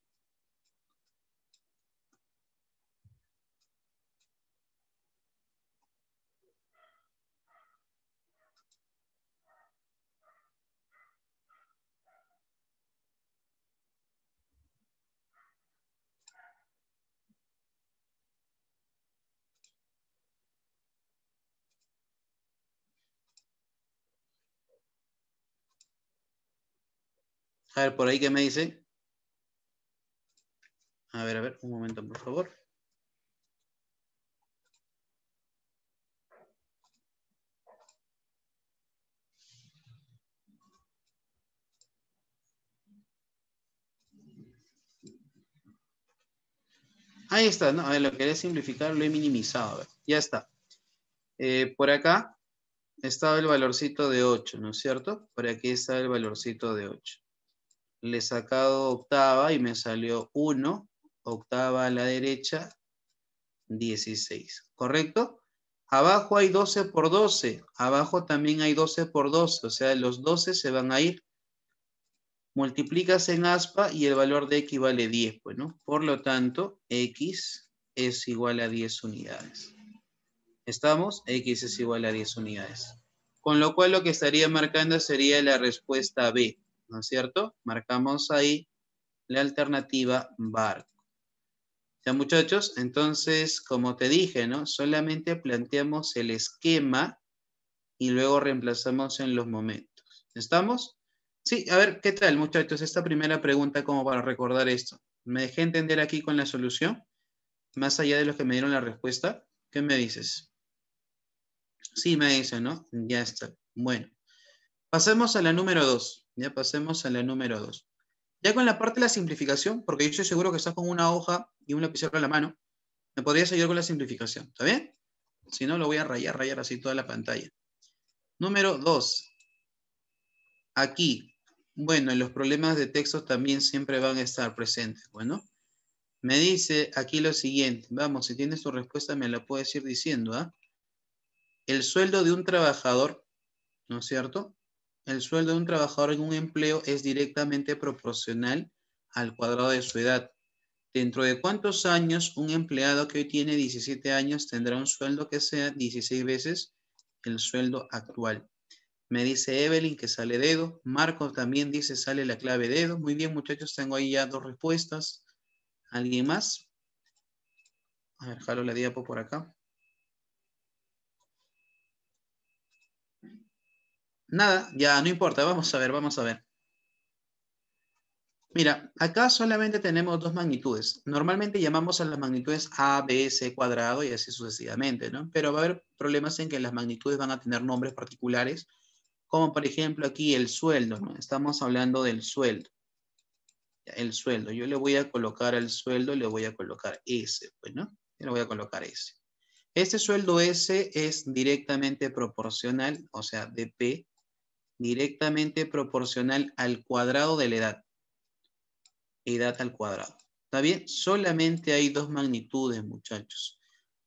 A ver, por ahí que me dice. A ver, a ver, un momento, por favor. Ahí está, no, a ver, lo quería simplificar, lo he minimizado. ya está. Eh, por acá estaba el valorcito de 8, ¿no es cierto? Por aquí está el valorcito de 8 le he sacado octava y me salió 1, octava a la derecha, 16, ¿correcto? Abajo hay 12 por 12, abajo también hay 12 por 12, o sea, los 12 se van a ir. Multiplicas en aspa y el valor de x vale 10, pues, ¿no? Por lo tanto, x es igual a 10 unidades. ¿Estamos? X es igual a 10 unidades. Con lo cual lo que estaría marcando sería la respuesta B. ¿no es cierto? Marcamos ahí la alternativa barco. Ya muchachos, entonces, como te dije, ¿no? Solamente planteamos el esquema y luego reemplazamos en los momentos. ¿Estamos? Sí, a ver, ¿qué tal muchachos? Esta primera pregunta como para recordar esto. ¿Me dejé entender aquí con la solución? Más allá de los que me dieron la respuesta, ¿qué me dices? Sí, me dicen, ¿no? Ya está. Bueno, pasemos a la número dos. Ya pasemos a la número 2. Ya con la parte de la simplificación, porque yo estoy seguro que estás con una hoja y un lapicero en la mano, me podría ayudar con la simplificación, ¿está bien? Si no, lo voy a rayar, rayar así toda la pantalla. Número 2. Aquí, bueno, en los problemas de texto también siempre van a estar presentes. Bueno, me dice aquí lo siguiente. Vamos, si tienes tu respuesta me la puedes ir diciendo. ¿ah? El sueldo de un trabajador, ¿no es cierto? El sueldo de un trabajador en un empleo es directamente proporcional al cuadrado de su edad. ¿Dentro de cuántos años un empleado que hoy tiene 17 años tendrá un sueldo que sea 16 veces el sueldo actual? Me dice Evelyn que sale dedo. Marco también dice sale la clave dedo. Muy bien, muchachos, tengo ahí ya dos respuestas. ¿Alguien más? A ver, jalo la diapo por acá. Nada, ya no importa, vamos a ver, vamos a ver. Mira, acá solamente tenemos dos magnitudes. Normalmente llamamos a las magnitudes A, B, C cuadrado y así sucesivamente, ¿no? Pero va a haber problemas en que las magnitudes van a tener nombres particulares, como por ejemplo aquí el sueldo, ¿no? Estamos hablando del sueldo. El sueldo, yo le voy a colocar el sueldo, le voy a colocar S, pues, ¿bueno? ¿no? le voy a colocar S. Este sueldo S es directamente proporcional, o sea, de P directamente proporcional al cuadrado de la edad. Edad al cuadrado. ¿Está bien? Solamente hay dos magnitudes, muchachos.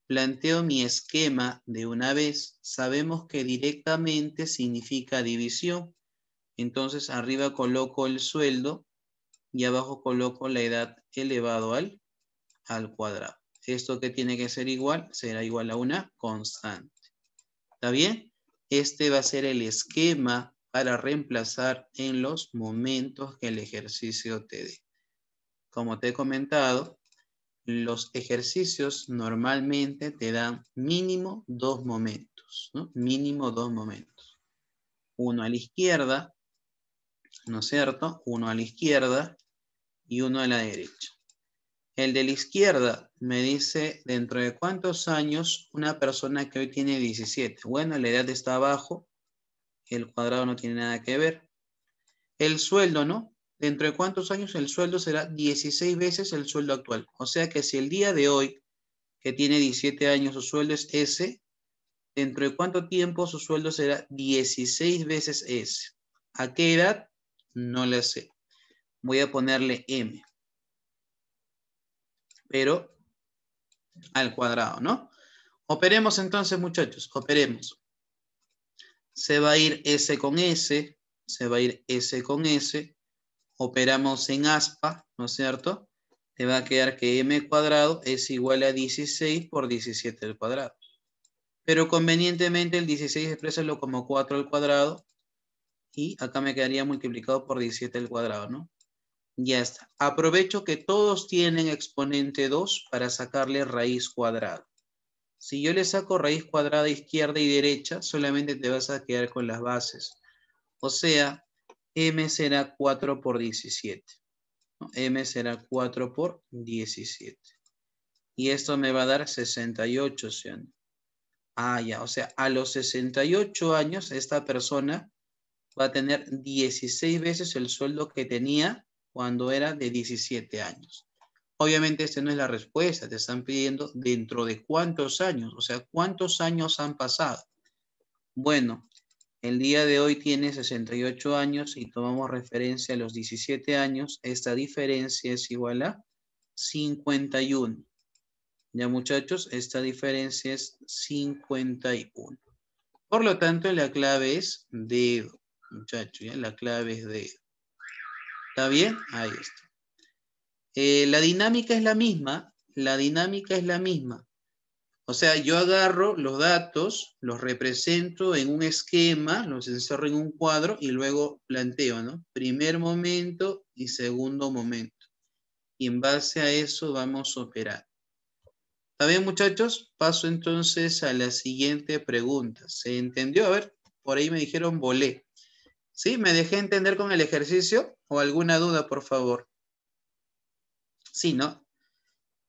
Planteo mi esquema de una vez. Sabemos que directamente significa división. Entonces arriba coloco el sueldo y abajo coloco la edad elevado al, al cuadrado. Esto que tiene que ser igual, será igual a una constante. ¿Está bien? Este va a ser el esquema para reemplazar en los momentos que el ejercicio te dé. Como te he comentado, los ejercicios normalmente te dan mínimo dos momentos, ¿no? Mínimo dos momentos. Uno a la izquierda, ¿no es cierto? Uno a la izquierda y uno a la derecha. El de la izquierda me dice, ¿dentro de cuántos años una persona que hoy tiene 17? Bueno, la edad está abajo, el cuadrado no tiene nada que ver. El sueldo, ¿no? Dentro de cuántos años el sueldo será 16 veces el sueldo actual. O sea que si el día de hoy, que tiene 17 años, su sueldo es S, dentro de cuánto tiempo su sueldo será 16 veces S. ¿A qué edad? No le sé. Voy a ponerle M. Pero al cuadrado, ¿no? Operemos entonces, muchachos, operemos se va a ir S con S, se va a ir S con S, operamos en aspa, ¿no es cierto? Te va a quedar que m cuadrado es igual a 16 por 17 al cuadrado. Pero convenientemente el 16 expresalo como 4 al cuadrado y acá me quedaría multiplicado por 17 al cuadrado, ¿no? Ya está. Aprovecho que todos tienen exponente 2 para sacarle raíz cuadrada. Si yo le saco raíz cuadrada izquierda y derecha, solamente te vas a quedar con las bases. O sea, m será 4 por 17. m será 4 por 17. Y esto me va a dar 68, ¿sí? Ah, ya, o sea, a los 68 años esta persona va a tener 16 veces el sueldo que tenía cuando era de 17 años. Obviamente esta no es la respuesta, te están pidiendo dentro de cuántos años, o sea, cuántos años han pasado. Bueno, el día de hoy tiene 68 años y tomamos referencia a los 17 años, esta diferencia es igual a 51. Ya muchachos, esta diferencia es 51. Por lo tanto, la clave es dedo, muchachos, la clave es dedo. ¿Está bien? Ahí está. Eh, la dinámica es la misma, la dinámica es la misma. O sea, yo agarro los datos, los represento en un esquema, los encerro en un cuadro y luego planteo, ¿no? Primer momento y segundo momento. Y en base a eso vamos a operar. ¿Está bien, muchachos? Paso entonces a la siguiente pregunta. ¿Se entendió? A ver, por ahí me dijeron volé. ¿Sí? ¿Me dejé entender con el ejercicio? ¿O alguna duda, por favor? Sí, ¿no?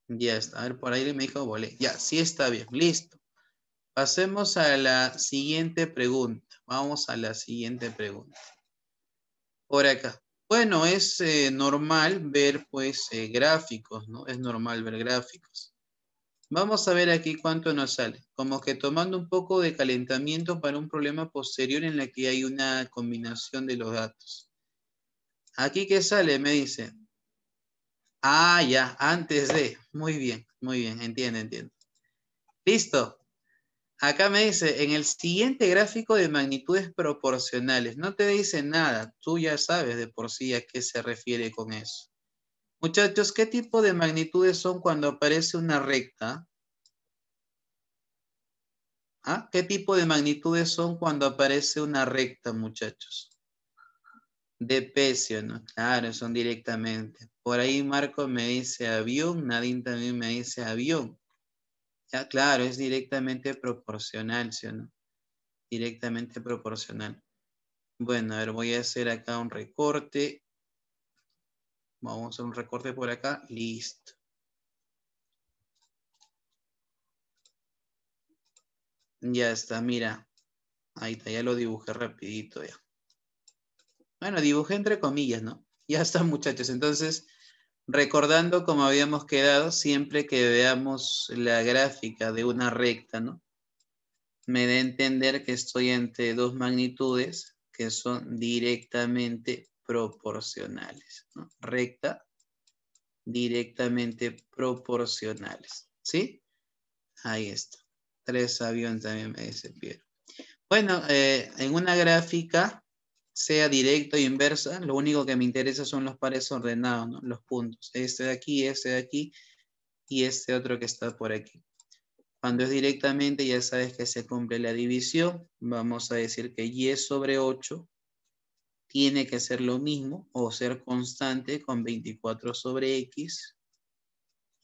Ya está. A ver, por ahí me dijo volé. Ya, sí está bien. Listo. Pasemos a la siguiente pregunta. Vamos a la siguiente pregunta. Por acá. Bueno, es eh, normal ver pues eh, gráficos, ¿no? Es normal ver gráficos. Vamos a ver aquí cuánto nos sale. Como que tomando un poco de calentamiento para un problema posterior en la que hay una combinación de los datos. Aquí ¿qué sale, me dice, Ah, ya, antes de. Muy bien, muy bien, entiendo, entiendo. Listo. Acá me dice, en el siguiente gráfico de magnitudes proporcionales, no te dice nada, tú ya sabes de por sí a qué se refiere con eso. Muchachos, ¿qué tipo de magnitudes son cuando aparece una recta? ¿Ah? ¿Qué tipo de magnitudes son cuando aparece una recta, muchachos? De pecio, ¿no? Claro, son directamente. Por ahí Marco me dice avión, Nadine también me dice avión. Ya, claro, es directamente proporcional, ¿sí o no? Directamente proporcional. Bueno, a ver, voy a hacer acá un recorte. Vamos a hacer un recorte por acá. Listo. Ya está, mira. Ahí está, ya lo dibujé rapidito ya. Bueno, dibujé entre comillas, ¿no? Ya está, muchachos. Entonces, recordando como habíamos quedado, siempre que veamos la gráfica de una recta, ¿no? Me da a entender que estoy entre dos magnitudes que son directamente proporcionales, ¿no? Recta, directamente proporcionales, ¿sí? Ahí está. Tres aviones también me dice Bueno, eh, en una gráfica sea directo o inversa, lo único que me interesa son los pares ordenados, los puntos. Este de aquí, este de aquí y este otro que está por aquí. Cuando es directamente, ya sabes que se cumple la división. Vamos a decir que y sobre 8 tiene que ser lo mismo o ser constante con 24 sobre x.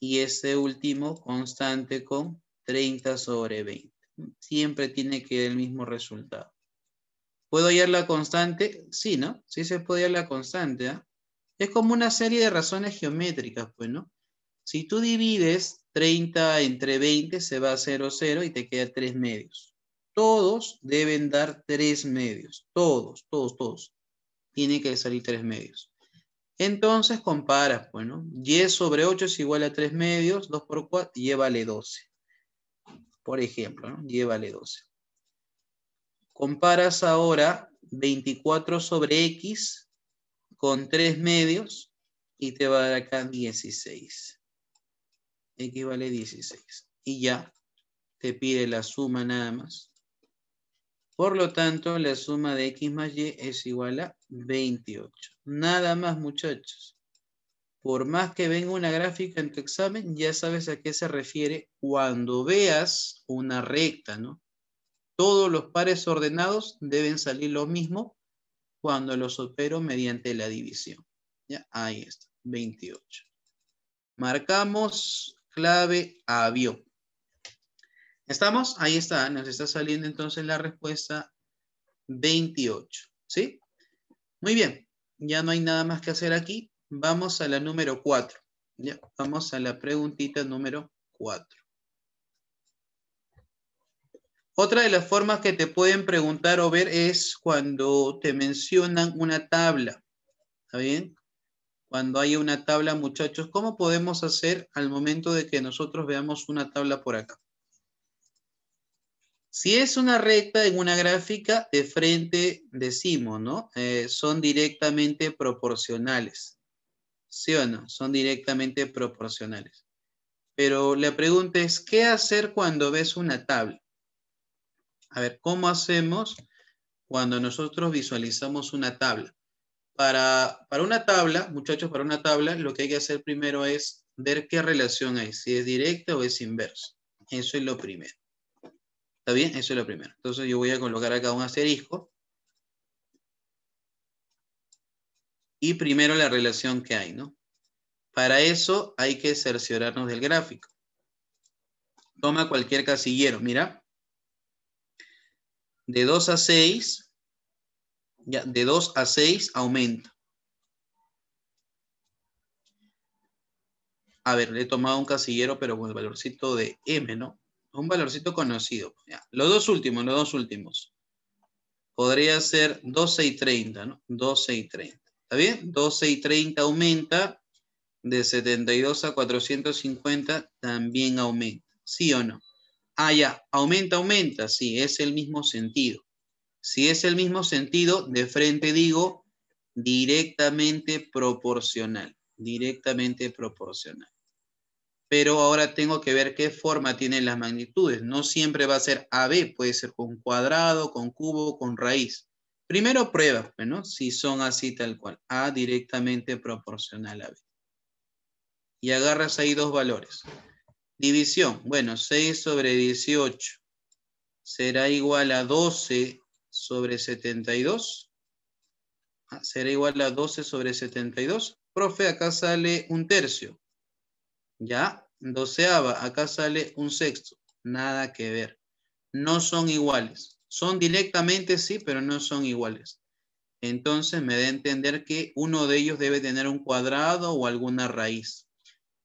Y este último constante con 30 sobre 20. Siempre tiene que ser el mismo resultado. ¿Puedo hallar la constante? Sí, ¿no? Sí se puede hallar la constante. ¿ah? Es como una serie de razones geométricas, pues, ¿no? Si tú divides 30 entre 20, se va a 0, 0 y te queda 3 medios. Todos deben dar 3 medios. Todos, todos, todos. Tiene que salir 3 medios. Entonces comparas, pues, ¿no? 10 sobre 8 es igual a 3 medios, 2 por 4, y 12. Por ejemplo, ¿no? Y 12 comparas ahora 24 sobre x con 3 medios y te va a dar acá 16. X vale 16. Y ya te pide la suma nada más. Por lo tanto, la suma de x más y es igual a 28. Nada más, muchachos. Por más que venga una gráfica en tu examen, ya sabes a qué se refiere cuando veas una recta, ¿no? Todos los pares ordenados deben salir lo mismo cuando los opero mediante la división. ¿Ya? Ahí está, 28. Marcamos clave avión. ¿Estamos? Ahí está, nos está saliendo entonces la respuesta 28. ¿Sí? Muy bien, ya no hay nada más que hacer aquí. Vamos a la número 4. vamos a la preguntita número 4. Otra de las formas que te pueden preguntar o ver es cuando te mencionan una tabla. ¿Está bien? Cuando hay una tabla, muchachos, ¿cómo podemos hacer al momento de que nosotros veamos una tabla por acá? Si es una recta en una gráfica, de frente decimos, ¿no? Eh, son directamente proporcionales. ¿Sí o no? Son directamente proporcionales. Pero la pregunta es, ¿qué hacer cuando ves una tabla? A ver, ¿cómo hacemos cuando nosotros visualizamos una tabla? Para, para una tabla, muchachos, para una tabla, lo que hay que hacer primero es ver qué relación hay, si es directa o es inversa. Eso es lo primero. ¿Está bien? Eso es lo primero. Entonces yo voy a colocar acá un asterisco. Y primero la relación que hay, ¿no? Para eso hay que cerciorarnos del gráfico. Toma cualquier casillero, mira de 2 a 6, ya, de 2 a 6 aumenta. A ver, le he tomado un casillero, pero con el valorcito de M, ¿no? Un valorcito conocido. Los dos últimos, los dos últimos. Podría ser 12 y 30, ¿no? 12 y 30. ¿Está bien? 12 y 30 aumenta. De 72 a 450 también aumenta. ¿Sí o no? Ah, ya, aumenta, aumenta. Sí, es el mismo sentido. Si es el mismo sentido, de frente digo directamente proporcional. Directamente proporcional. Pero ahora tengo que ver qué forma tienen las magnitudes. No siempre va a ser AB, puede ser con cuadrado, con cubo, con raíz. Primero prueba, pues, ¿no? Si son así tal cual. A directamente proporcional a B. Y agarras ahí dos valores. División, bueno, 6 sobre 18 será igual a 12 sobre 72. Ah, será igual a 12 sobre 72. Profe, acá sale un tercio. ¿Ya? Doceava, acá sale un sexto. Nada que ver. No son iguales. Son directamente sí, pero no son iguales. Entonces me da a entender que uno de ellos debe tener un cuadrado o alguna raíz.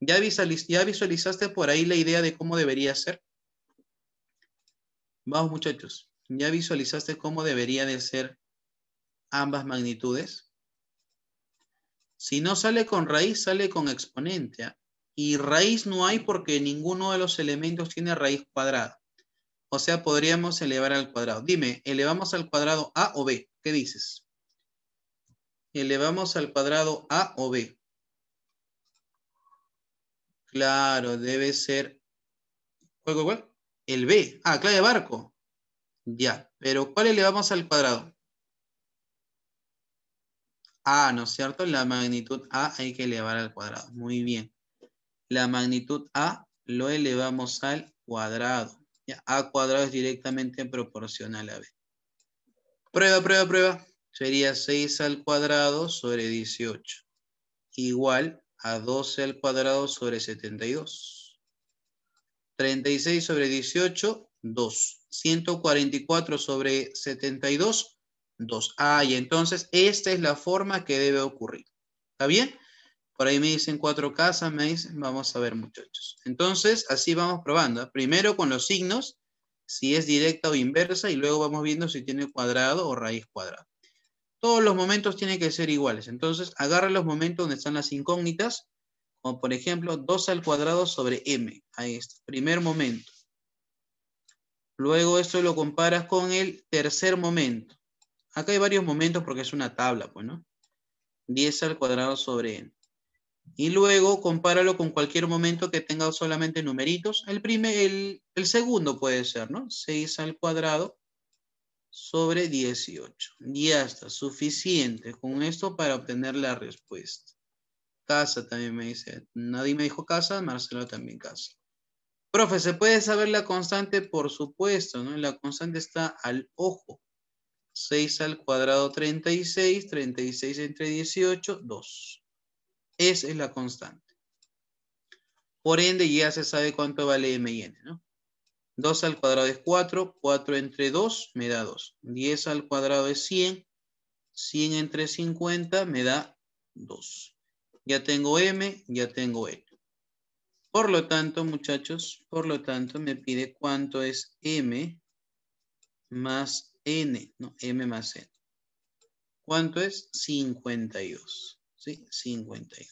¿Ya, visualizaste por ahí la idea de cómo debería ser? Vamos muchachos, ¿ya visualizaste cómo debería de ser ambas magnitudes? Si no sale con raíz, sale con exponente. ¿ah? Y raíz no hay porque ninguno de los elementos tiene raíz cuadrada. O sea, podríamos elevar al cuadrado. Dime, ¿elevamos al cuadrado A o B? ¿Qué dices? Elevamos al cuadrado A o B. Claro, debe ser. ¿Cuál, cuál, El B. Ah, de Barco. Ya, pero ¿cuál elevamos al cuadrado? A, ¿no es cierto? La magnitud A hay que elevar al cuadrado. Muy bien. La magnitud A lo elevamos al cuadrado. ¿Ya? A cuadrado es directamente proporcional a B. Prueba, prueba, prueba. Sería 6 al cuadrado sobre 18. Igual a 12 al cuadrado sobre 72. 36 sobre 18, 2. 144 sobre 72, 2. Ah, y entonces esta es la forma que debe ocurrir. ¿Está bien? Por ahí me dicen cuatro casas, me dicen, vamos a ver muchachos. Entonces, así vamos probando. Primero con los signos, si es directa o inversa, y luego vamos viendo si tiene cuadrado o raíz cuadrada todos los momentos tienen que ser iguales. Entonces, agarra los momentos donde están las incógnitas, como por ejemplo 2 al cuadrado sobre m. Ahí está, primer momento. Luego esto lo comparas con el tercer momento. Acá hay varios momentos porque es una tabla, pues, ¿no? 10 al cuadrado sobre n. Y luego compáralo con cualquier momento que tenga solamente numeritos. El, primer, el, el segundo puede ser, ¿no? 6 al cuadrado sobre 18. ya está, suficiente con esto para obtener la respuesta. Casa también me dice. Nadie me dijo casa, Marcelo también casa. Profe, ¿se puede saber la constante? Por supuesto, ¿no? La constante está al ojo. 6 al cuadrado 36, 36 entre 18, 2. Esa es la constante. Por ende, ya se sabe cuánto vale M y N, ¿no? 2 al cuadrado es 4, 4 entre 2 me da 2. 10 al cuadrado es 100, 100 entre 50 me da 2. Ya tengo m, ya tengo n. Por lo tanto, muchachos, por lo tanto me pide cuánto es m más n, no, m más n. ¿Cuánto es? 52, ¿sí? 52.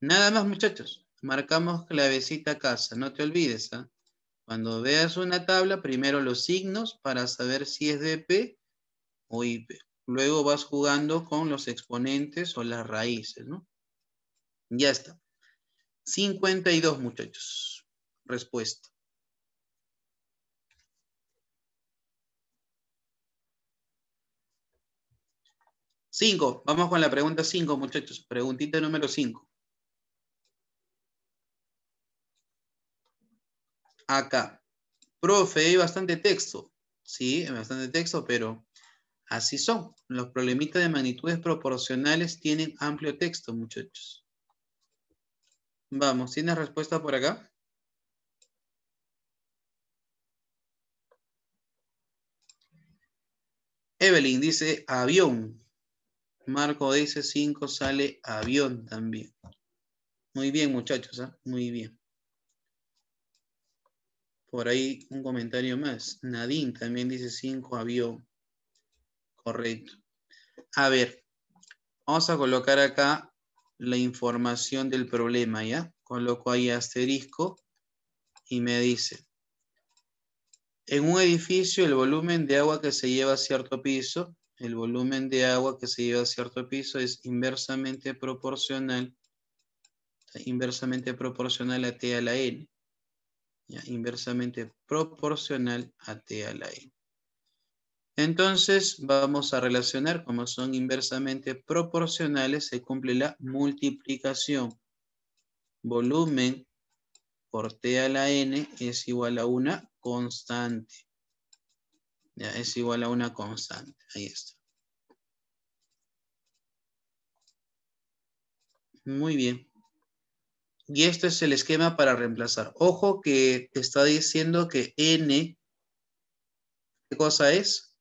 Nada más, muchachos. Marcamos clavecita casa, no te olvides, ¿ah? Cuando veas una tabla, primero los signos para saber si es de P o IP. Luego vas jugando con los exponentes o las raíces, ¿no? Ya está. 52, muchachos. Respuesta. Cinco. Vamos con la pregunta 5, muchachos. Preguntita número 5. acá. Profe, hay bastante texto. Sí, hay bastante texto, pero así son. Los problemitas de magnitudes proporcionales tienen amplio texto, muchachos. Vamos, ¿tienes respuesta por acá? Evelyn dice avión. Marco dice 5 sale avión también. Muy bien, muchachos, ¿ah? muy bien. Por ahí un comentario más. Nadine también dice 5 avión. Correcto. A ver, vamos a colocar acá la información del problema, ¿ya? Coloco ahí asterisco y me dice, en un edificio el volumen de agua que se lleva a cierto piso, el volumen de agua que se lleva a cierto piso es inversamente proporcional, inversamente proporcional a T a la N inversamente proporcional a T a la N. Entonces vamos a relacionar, como son inversamente proporcionales, se cumple la multiplicación. Volumen por T a la N es igual a una constante. es igual a una constante. Ahí está. Muy bien. Y este es el esquema para reemplazar. Ojo que te está diciendo que N, ¿qué cosa es?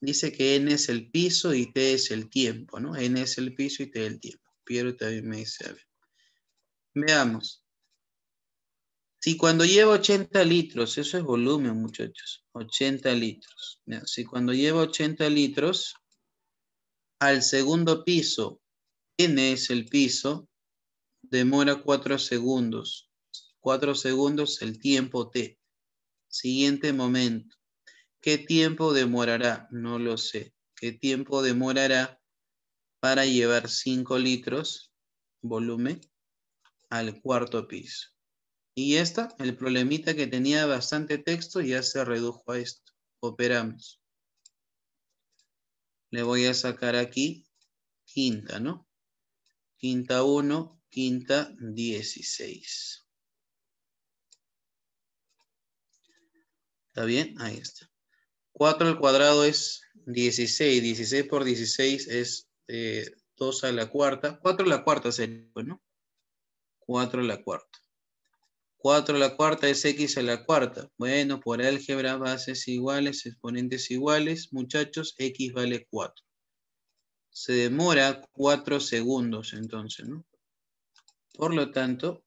Dice que N es el piso y T es el tiempo, ¿no? N es el piso y T el tiempo. Piero también me dice, Veamos. Si cuando llevo 80 litros, eso es volumen, muchachos, 80 litros. Si cuando llevo 80 litros, al segundo piso, N es el piso demora 4 segundos. 4 segundos el tiempo T. Siguiente momento. ¿Qué tiempo demorará? No lo sé. ¿Qué tiempo demorará para llevar 5 litros volumen al cuarto piso? Y esta, el problemita que tenía bastante texto, ya se redujo a esto. Operamos. Le voy a sacar aquí quinta, ¿no? Quinta 1, quinta 16. ¿Está bien? Ahí está. 4 al cuadrado es 16. 16 por 16 es 2 eh, a la cuarta. 4 a la cuarta sería, ¿no? 4 a la cuarta. 4 a la cuarta es x a la cuarta. Bueno, por álgebra, bases iguales, exponentes iguales. Muchachos, x vale 4. Se demora 4 segundos entonces, ¿no? Por lo tanto,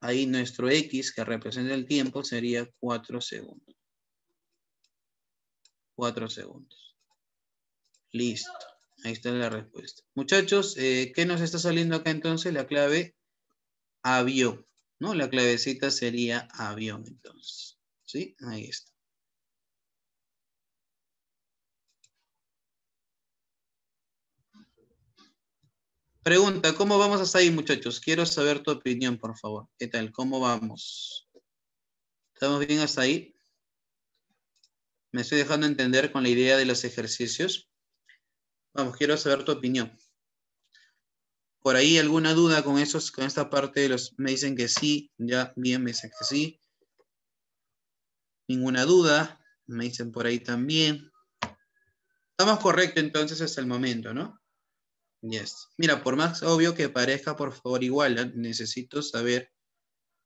ahí nuestro X que representa el tiempo sería 4 segundos. 4 segundos. Listo. Ahí está la respuesta. Muchachos, eh, ¿qué nos está saliendo acá entonces? La clave avión, ¿no? La clavecita sería avión entonces. ¿Sí? Ahí está. Pregunta, ¿cómo vamos hasta ahí, muchachos? Quiero saber tu opinión, por favor. ¿Qué tal? ¿Cómo vamos? ¿Estamos bien hasta ahí? ¿Me estoy dejando entender con la idea de los ejercicios? Vamos, quiero saber tu opinión. ¿Por ahí alguna duda con, esos, con esta parte? De los, me dicen que sí, ya bien, me dicen que sí. Ninguna duda, me dicen por ahí también. Estamos correctos entonces hasta el momento, ¿no? Yes. Mira, por más obvio que parezca, por favor, igual, ¿eh? necesito saber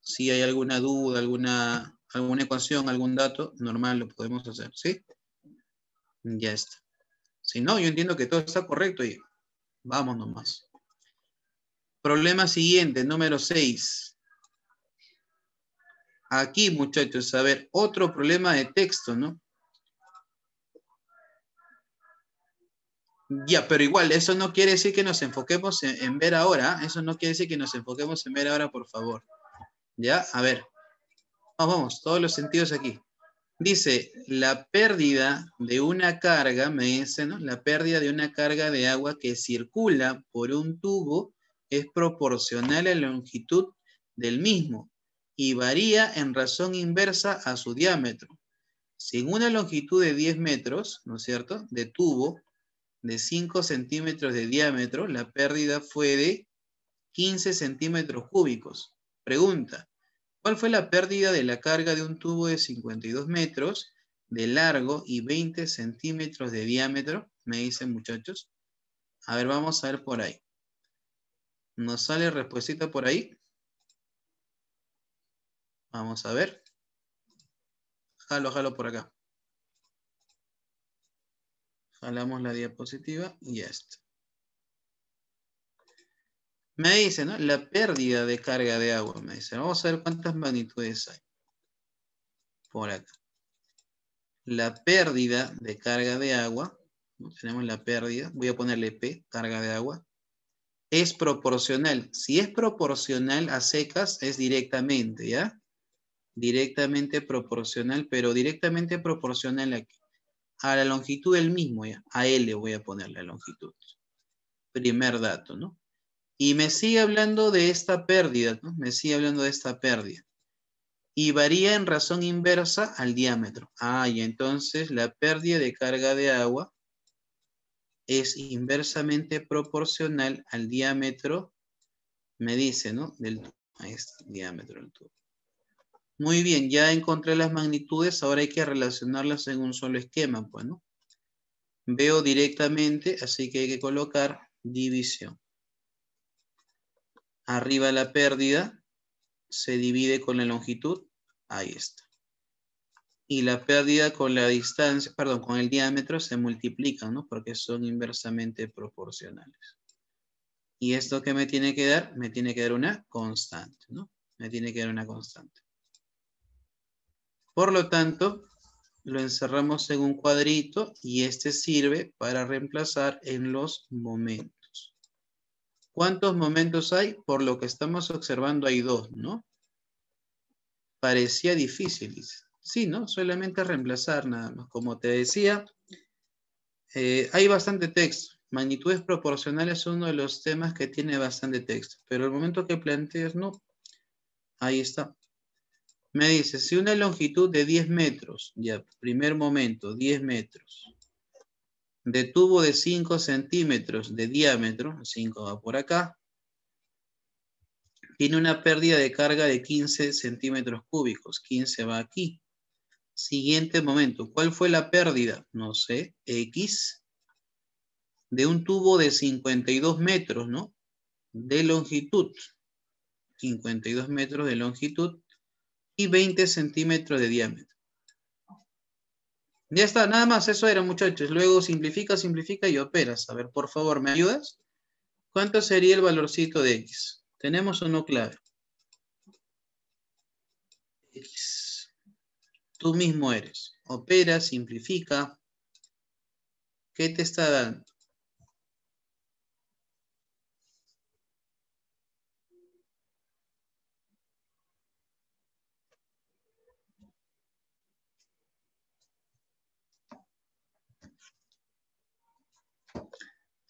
si hay alguna duda, alguna, alguna ecuación, algún dato, normal lo podemos hacer, ¿sí? Ya está. Si no, yo entiendo que todo está correcto y vamos nomás. Problema siguiente, número 6. Aquí, muchachos, a ver, otro problema de texto, ¿no? Ya, pero igual, eso no quiere decir que nos enfoquemos en, ver ahora. Eso no quiere decir que nos enfoquemos en ver ahora, por favor. Ya, a ver. Vamos, vamos, todos los sentidos aquí. Dice, la pérdida de una carga, me dicen, ¿no? La pérdida de una carga de agua que circula por un tubo es proporcional a la longitud del mismo y varía en razón inversa a su diámetro. Si una longitud de 10 metros, ¿no es cierto?, de tubo, de 5 centímetros de diámetro, la pérdida fue de 15 centímetros cúbicos. Pregunta, ¿cuál fue la pérdida de la carga de un tubo de 52 metros de largo y 20 centímetros de diámetro? Me dicen muchachos. A ver, vamos a ver por ahí. ¿Nos sale respuesta por ahí? Vamos a ver. Jalo, jalo por acá. Jalamos la diapositiva y esto Me dice, ¿no? La pérdida de carga de agua, me dice. Vamos a ver cuántas magnitudes hay. Por acá. La pérdida de carga de agua, tenemos la pérdida, voy a ponerle P, carga de agua, es proporcional. Si es proporcional a secas, es directamente, ¿ya? Directamente proporcional, pero directamente proporcional aquí a la longitud del mismo, ya. a L voy a poner la longitud. Primer dato, ¿no? Y me sigue hablando de esta pérdida, ¿no? Me sigue hablando de esta pérdida. Y varía en razón inversa al diámetro. Ah, y entonces la pérdida de carga de agua es inversamente proporcional al diámetro, me dice, ¿no? Del, este diámetro del tubo. Muy bien, ya encontré las magnitudes, ahora hay que relacionarlas en un solo esquema, Bueno, pues, Veo directamente, así que hay que colocar división. Arriba la pérdida se divide con la longitud, ahí está. Y la pérdida con la distancia, perdón, con el diámetro se multiplica, ¿no? Porque son inversamente proporcionales. Y esto que me tiene que dar, me tiene que dar una constante, ¿no? Me tiene que dar una constante. Por lo tanto, lo encerramos en un cuadrito y este sirve para reemplazar en los momentos. ¿Cuántos momentos hay? Por lo que estamos observando hay dos, ¿no? Parecía difícil, Sí, ¿no? Solamente reemplazar nada más. Como te decía, eh, hay bastante texto. Magnitudes proporcionales es uno de los temas que tiene bastante texto. Pero el momento que planteas, no. Ahí está. Me dice, si una longitud de 10 metros, ya, primer momento, 10 metros, de tubo de 5 centímetros de diámetro, 5 va por acá, tiene una pérdida de carga de 15 centímetros cúbicos, 15 va aquí. Siguiente momento, ¿cuál fue la pérdida? No sé, X, de un tubo de 52 metros, ¿no? De longitud, 52 metros de longitud, y 20 centímetros de diámetro. Ya está, nada más, eso era muchachos. Luego simplifica, simplifica y operas. A ver, por favor, ¿me ayudas? ¿Cuánto sería el valorcito de X? ¿Tenemos o no clave? X. Tú mismo eres. Opera, simplifica. ¿Qué te está dando?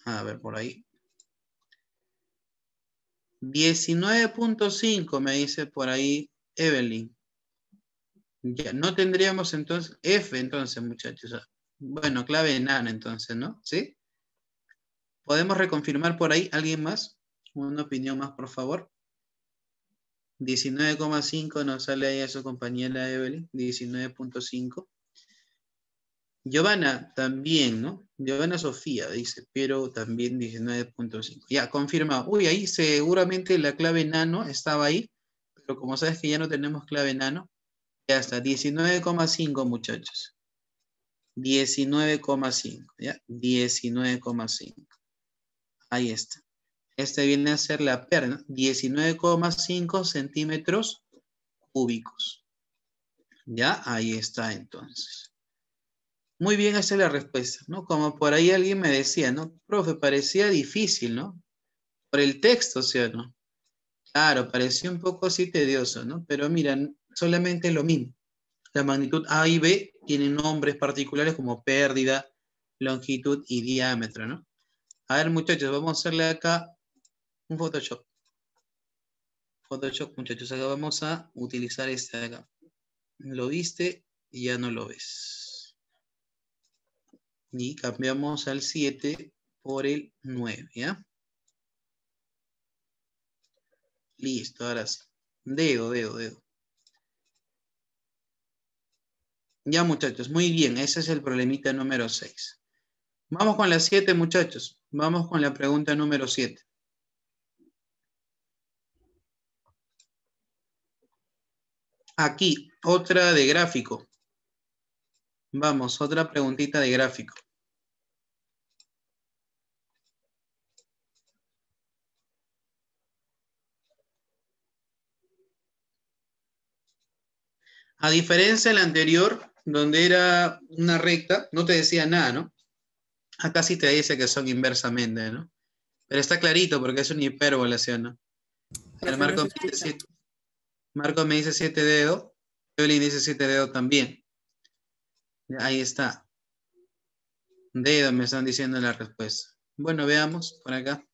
A ver, por ahí. 19.5 me dice por ahí Evelyn. Ya, no tendríamos entonces F, entonces, muchachos. Bueno, clave enana, entonces, ¿no? ¿Sí? ¿Podemos reconfirmar por ahí? ¿Alguien más? Una opinión más, por favor. 19,5 nos sale ahí a su compañera Evelyn. 19.5. Giovanna también, ¿no? Giovanna Sofía dice, pero también 19.5. Ya, confirmado. Uy, ahí seguramente la clave nano estaba ahí, pero como sabes que ya no tenemos clave nano, ya está, 19,5 muchachos. 19,5, ¿ya? 19,5. Ahí está. Este viene a ser la perna, 19,5 centímetros cúbicos. Ya, ahí está entonces. Muy bien, esa es la respuesta, ¿no? Como por ahí alguien me decía, ¿no? Profe, parecía difícil, ¿no? Por el texto, ¿sí o no? Claro, parecía un poco así tedioso, ¿no? Pero miran solamente lo mismo. La magnitud A y B tienen nombres particulares como pérdida, longitud y diámetro, ¿no? A ver, muchachos, vamos a hacerle acá un Photoshop. Photoshop, muchachos, acá vamos a utilizar este acá. Lo viste y ya no lo ves y cambiamos al 7 por el 9, ¿ya? Listo, ahora sí. Dedo, dedo, dedo. Ya, muchachos, muy bien. Ese es el problemita número 6. Vamos con la 7, muchachos. Vamos con la pregunta número 7. Aquí, otra de gráfico. Vamos, otra preguntita de gráfico. A diferencia del anterior, donde era una recta, no te decía nada, ¿no? Acá sí te dice que son inversamente, ¿no? Pero está clarito porque es una hipérbole, ¿sí no? El marco me dice siete dedos, le dice siete dedos también. Ahí está. Dedo, me están diciendo la respuesta. Bueno, veamos por acá.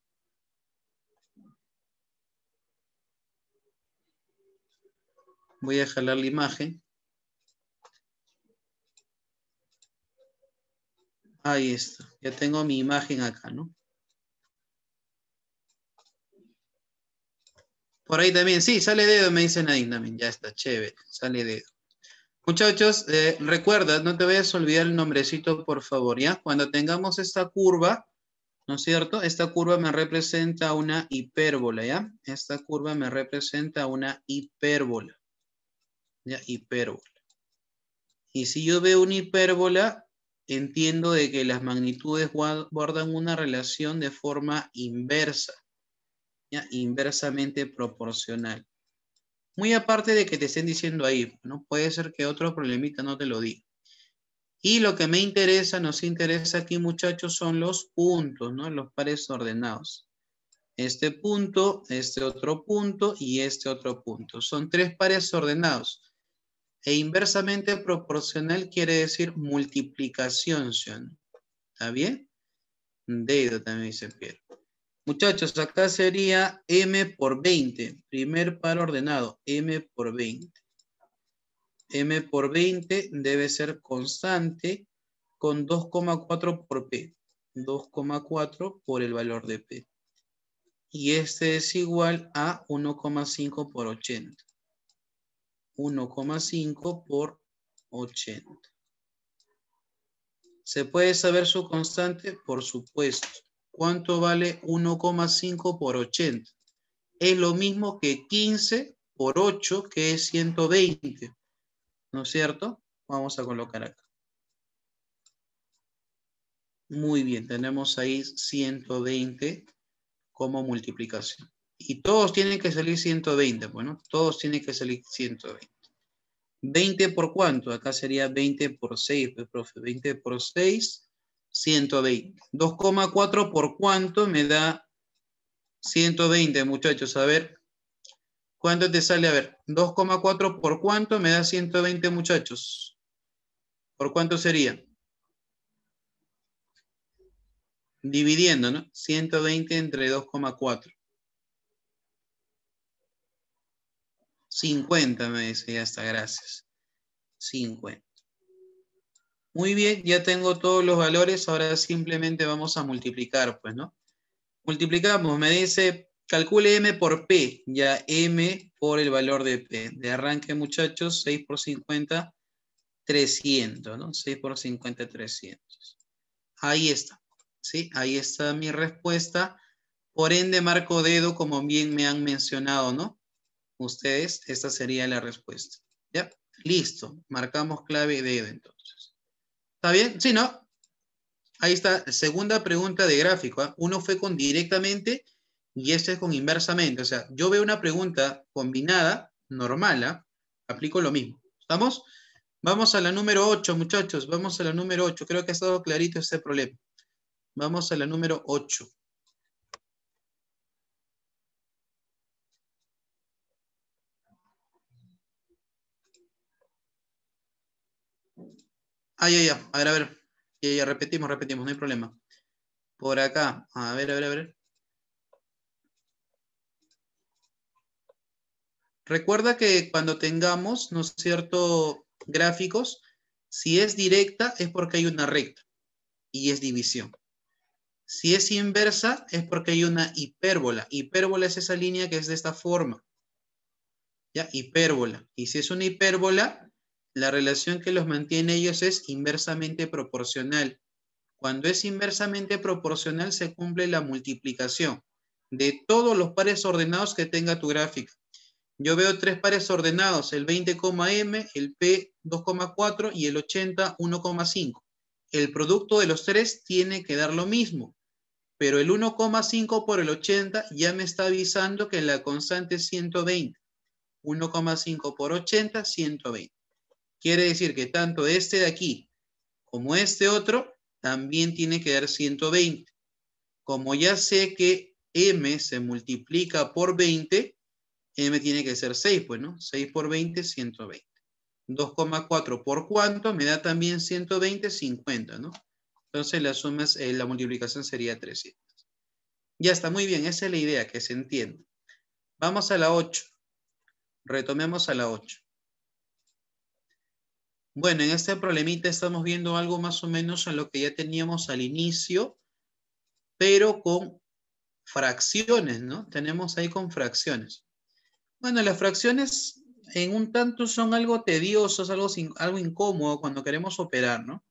Voy a jalar la imagen. Ahí está. Ya tengo mi imagen acá, ¿no? Por ahí también, sí, sale dedo, me dicen ahí también. Ya está, chévere, sale dedo. Muchachos, eh, recuerda, no te vayas a olvidar el nombrecito, por favor, ¿ya? Cuando tengamos esta curva, ¿no es cierto? Esta curva me representa una hipérbola, ¿ya? Esta curva me representa una hipérbola, ¿ya? Hipérbola. Y si yo veo una hipérbola, entiendo de que las magnitudes guardan una relación de forma inversa, ¿ya? Inversamente proporcional. Muy aparte de que te estén diciendo ahí, ¿no? Puede ser que otro problemita no te lo diga. Y lo que me interesa, nos interesa aquí, muchachos, son los puntos, ¿no? Los pares ordenados. Este punto, este otro punto y este otro punto. Son tres pares ordenados. E inversamente proporcional quiere decir multiplicación, ¿sí? ¿Está bien? Deido también dice Piero. Muchachos, acá sería M por 20. Primer par ordenado, M por 20. M por 20 debe ser constante con 2,4 por P. 2,4 por el valor de P. Y este es igual a 1,5 por 80. 1,5 por 80. ¿Se puede saber su constante? Por supuesto. ¿Cuánto vale 1,5 por 80? Es lo mismo que 15 por 8, que es 120. ¿No es cierto? Vamos a colocar acá. Muy bien, tenemos ahí 120 como multiplicación. Y todos tienen que salir 120, bueno, todos tienen que salir 120. ¿20 por cuánto? Acá sería 20 por 6, pues, profe. 20 por 6 120. 2,4 por cuánto me da 120, muchachos. A ver, ¿cuánto te sale? A ver, 2,4 por cuánto me da 120, muchachos. ¿Por cuánto sería? Dividiendo, ¿no? 120 entre 2,4. 50 me dice, ya está, gracias. 50. Muy bien, ya tengo todos los valores, ahora simplemente vamos a multiplicar, pues, ¿no? Multiplicamos, me dice, calcule m por p, ya m por el valor de p. De arranque, muchachos, 6 por 50, 300, ¿no? 6 por 50, 300. Ahí está, ¿sí? Ahí está mi respuesta. Por ende, marco dedo, como bien me han mencionado, ¿no? Ustedes, esta sería la respuesta. ¿Ya? Listo, marcamos clave dedo entonces. ¿Está bien? Sí, ¿no? Ahí está, segunda pregunta de gráfico. ¿ah? Uno fue con directamente y este es con inversamente. O sea, yo veo una pregunta combinada, normal, ¿ah? aplico lo mismo. ¿Estamos? Vamos a la número 8, muchachos. Vamos a la número 8. Creo que ha estado clarito este problema. Vamos a la número 8. Ah, a ver, a ver. Ya, ya, repetimos, repetimos, no hay problema. Por acá. A ver, a ver, a ver. Recuerda que cuando tengamos, ¿no es cierto?, gráficos, si es directa es porque hay una recta y es división. Si es inversa es porque hay una hipérbola. Hipérbola es esa línea que es de esta forma. ¿Ya? Hipérbola. Y si es una hipérbola, la relación que los mantiene ellos es inversamente proporcional. Cuando es inversamente proporcional, se cumple la multiplicación de todos los pares ordenados que tenga tu gráfica. Yo veo tres pares ordenados, el 20,m, el p 2,4 y el 80, 1,5. El producto de los tres tiene que dar lo mismo, pero el 1,5 por el 80 ya me está avisando que la constante es 120. 1,5 por 80, 120. Quiere decir que tanto este de aquí como este otro también tiene que dar 120. Como ya sé que m se multiplica por 20, m tiene que ser 6, pues, ¿no? 6 por 20, 120. 2,4 por cuánto me da también 120, 50, ¿no? Entonces la suma, es, eh, la multiplicación sería 300. Ya está, muy bien, esa es la idea, que se entienda. Vamos a la 8. Retomemos a la 8. Bueno, en este problemita estamos viendo algo más o menos en lo que ya teníamos al inicio, pero con fracciones, ¿no? Tenemos ahí con fracciones. Bueno, las fracciones en un tanto son algo tediosas, algo, algo incómodo cuando queremos operar, ¿no?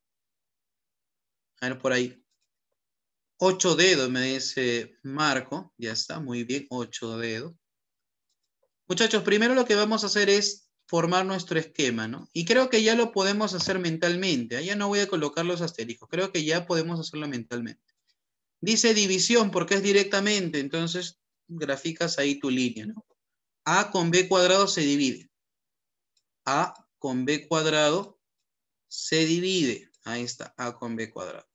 A ver, por ahí. Ocho dedos, me dice Marco. Ya está, muy bien, ocho dedos. Muchachos, primero lo que vamos a hacer es formar nuestro esquema, ¿no? Y creo que ya lo podemos hacer mentalmente. ¿eh? Ya no voy a colocar los asteriscos, creo que ya podemos hacerlo mentalmente. Dice división porque es directamente, entonces graficas ahí tu línea, ¿no? A con B cuadrado se divide. A con B cuadrado se divide. Ahí está, A con B cuadrado.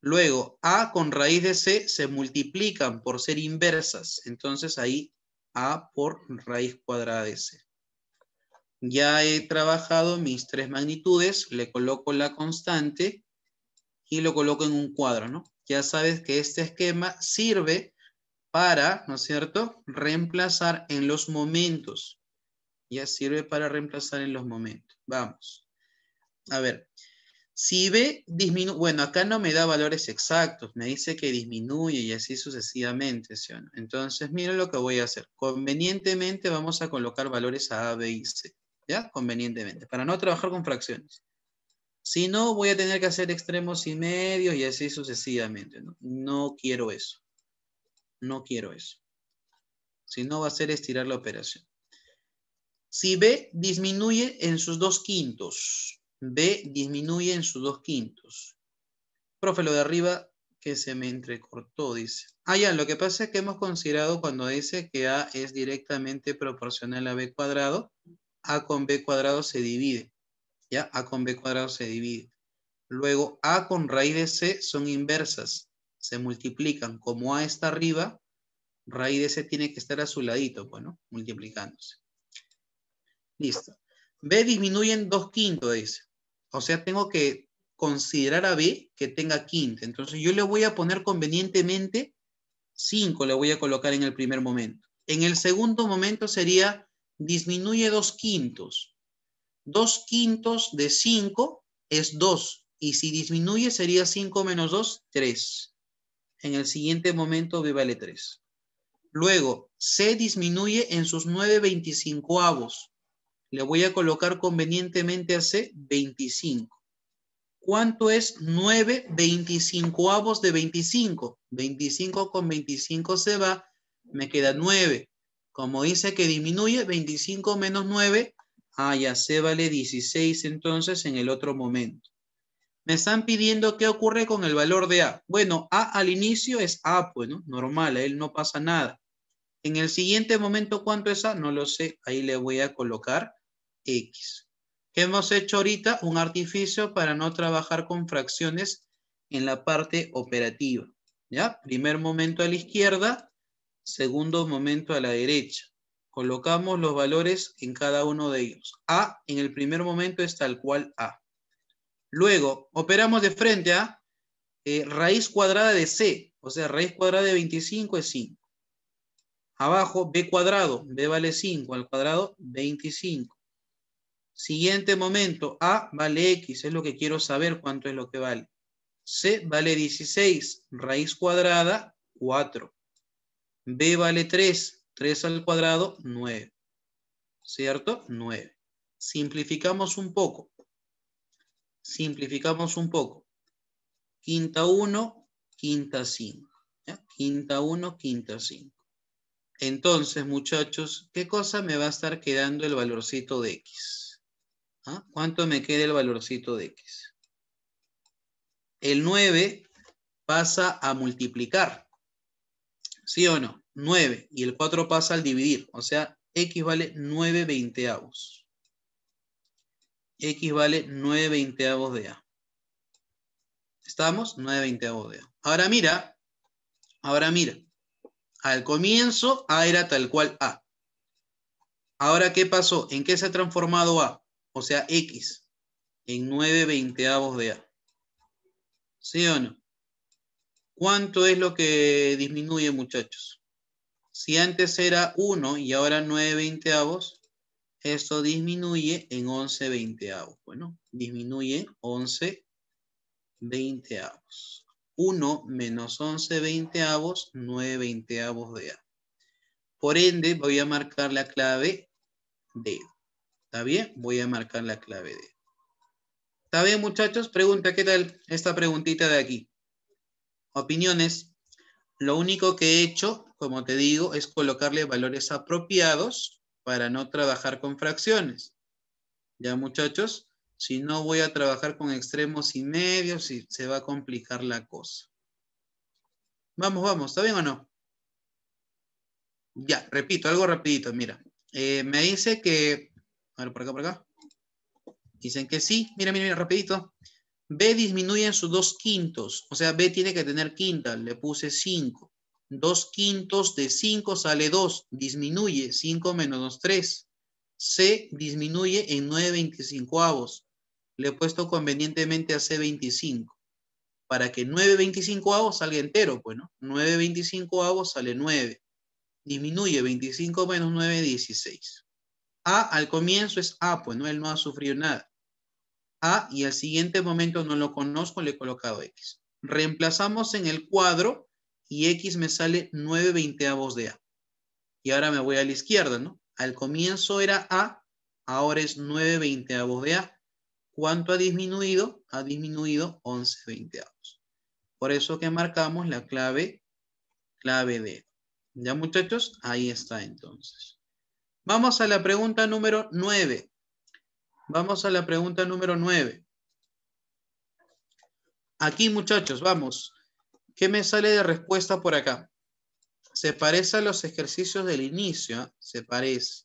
Luego, A con raíz de C se multiplican por ser inversas. Entonces ahí A por raíz cuadrada de C. Ya he trabajado mis tres magnitudes, le coloco la constante y lo coloco en un cuadro, ¿no? Ya sabes que este esquema sirve para, ¿no es cierto?, reemplazar en los momentos. Ya sirve para reemplazar en los momentos. Vamos. A ver, si B disminuye, bueno, acá no me da valores exactos, me dice que disminuye y así sucesivamente, no? Entonces, mira lo que voy a hacer. Convenientemente vamos a colocar valores a A, B y C. ¿ya? Convenientemente, para no trabajar con fracciones. Si no, voy a tener que hacer extremos y medios y así sucesivamente. No, quiero eso. No quiero eso. Si no, va a ser estirar la operación. Si B disminuye en sus dos quintos. B disminuye en sus dos quintos. Profe, lo de arriba que se me entrecortó, dice. Ah, ya, lo que pasa es que hemos considerado cuando dice que A es directamente proporcional a B cuadrado, a con b cuadrado se divide. ¿Ya? a con b cuadrado se divide. Luego a con raíz de c son inversas. Se multiplican. Como a está arriba, raíz de c tiene que estar a su ladito, bueno, multiplicándose. Listo. b disminuye en dos quintos, dice. O sea, tengo que considerar a b que tenga quinto. Entonces yo le voy a poner convenientemente 5, le voy a colocar en el primer momento. En el segundo momento sería disminuye dos quintos. Dos quintos de 5 es 2. Y si disminuye sería 5 menos 2, 3. En el siguiente momento B vale 3. Luego, C disminuye en sus 9 25 avos. Le voy a colocar convenientemente a C 25. ¿Cuánto es 9 25 avos de 25? 25 con 25 se va, me queda 9. Como dice que disminuye, 25 menos 9, ah, ya se vale 16 entonces en el otro momento. Me están pidiendo qué ocurre con el valor de A. Bueno, A al inicio es A, pues, Normal, a él no pasa nada. En el siguiente momento, ¿cuánto es A? No lo sé, ahí le voy a colocar X. ¿Qué hemos hecho ahorita? Un artificio para no trabajar con fracciones en la parte operativa. ¿Ya? Primer momento a la izquierda, Segundo momento a la derecha. Colocamos los valores en cada uno de ellos. A en el primer momento es tal cual A. Luego, operamos de frente a eh, raíz cuadrada de C, o sea, raíz cuadrada de 25 es 5. Abajo, B cuadrado, B vale 5, al cuadrado 25. Siguiente momento, A vale X, es lo que quiero saber cuánto es lo que vale. C vale 16, raíz cuadrada, 4. B vale 3. 3 al cuadrado, 9. ¿Cierto? 9. Simplificamos un poco. Simplificamos un poco. Quinta 1, quinta 5. ¿Ya? Quinta 1, quinta 5. Entonces, muchachos, ¿qué cosa me va a estar quedando el valorcito de X? ¿Ah? ¿Cuánto me queda el valorcito de X? El 9 pasa a multiplicar. ¿sí o no? 9. Y el 4 pasa al dividir, o sea, x vale 9 veinteavos. x vale 9 veinteavos de a. ¿Estamos? 9 veinteavos de a. Ahora mira, ahora mira. Al comienzo a era tal cual a. Ahora, ¿qué pasó? ¿En qué se ha transformado a? O sea, x. En 9 veinteavos de a. ¿Sí o no? ¿Cuánto es lo que disminuye, muchachos? Si antes era 1 y ahora 9 veinteavos, esto disminuye en 11 veinteavos. Bueno, disminuye 11 veinteavos. 1 menos 11 veinteavos, 9 veinteavos de A. Por ende, voy a marcar la clave D. ¿Está bien? Voy a marcar la clave D. ¿Está bien, muchachos? Pregunta, ¿qué tal esta preguntita de aquí? opiniones. Lo único que he hecho, como te digo, es colocarle valores apropiados para no trabajar con fracciones. Ya muchachos, si no voy a trabajar con extremos y medios, se va a complicar la cosa. Vamos, vamos, ¿está bien o no? Ya, repito, algo rapidito, mira. Eh, me dice que... A ver, por acá, por acá. Dicen que sí. Mira, mira, mira, rapidito. B disminuye en sus dos quintos, o sea, B tiene que tener quinta, le puse 5. dos quintos de 5 sale 2, disminuye, 5 menos 3. C disminuye en 9 veinticincoavos. Le he puesto convenientemente a C 25. Para que 9 veinticincoavos salga entero, bueno, pues, 9 veinticincoavos sale 9. Disminuye 25 menos 9, 16. A al comienzo es A, pues no, él no ha sufrido nada. A y al siguiente momento no lo conozco, le he colocado X. Reemplazamos en el cuadro y X me sale 9 veinteavos de A. Y ahora me voy a la izquierda, ¿no? Al comienzo era A, ahora es 9 veinteavos de A. ¿Cuánto ha disminuido? Ha disminuido 11 veinteavos. Por eso que marcamos la clave, clave D. ¿Ya muchachos? Ahí está entonces. Vamos a la pregunta número 9. Vamos a la pregunta número 9. Aquí, muchachos, vamos. ¿Qué me sale de respuesta por acá? Se parece a los ejercicios del inicio, se parece.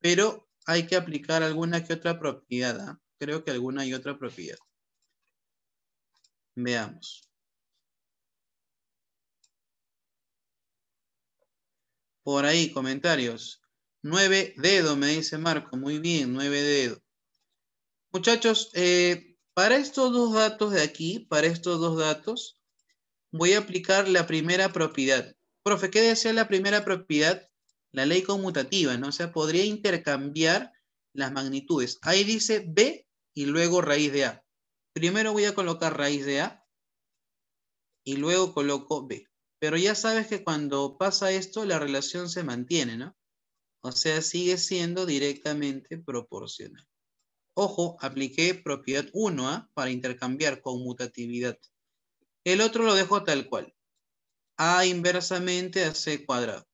Pero hay que aplicar alguna que otra propiedad. ¿ah? Creo que alguna y otra propiedad. Veamos. Por ahí, comentarios. Nueve dedos, me dice Marco. Muy bien, nueve dedos. Muchachos, eh, para estos dos datos de aquí, para estos dos datos, voy a aplicar la primera propiedad. Profe, ¿qué decía la primera propiedad? La ley conmutativa, ¿no? O sea, podría intercambiar las magnitudes. Ahí dice B y luego raíz de A. Primero voy a colocar raíz de A y luego coloco B. Pero ya sabes que cuando pasa esto, la relación se mantiene, ¿no? O sea, sigue siendo directamente proporcional. Ojo, apliqué propiedad 1 a ¿ah? para intercambiar conmutatividad. El otro lo dejo tal cual. A inversamente a C cuadrado.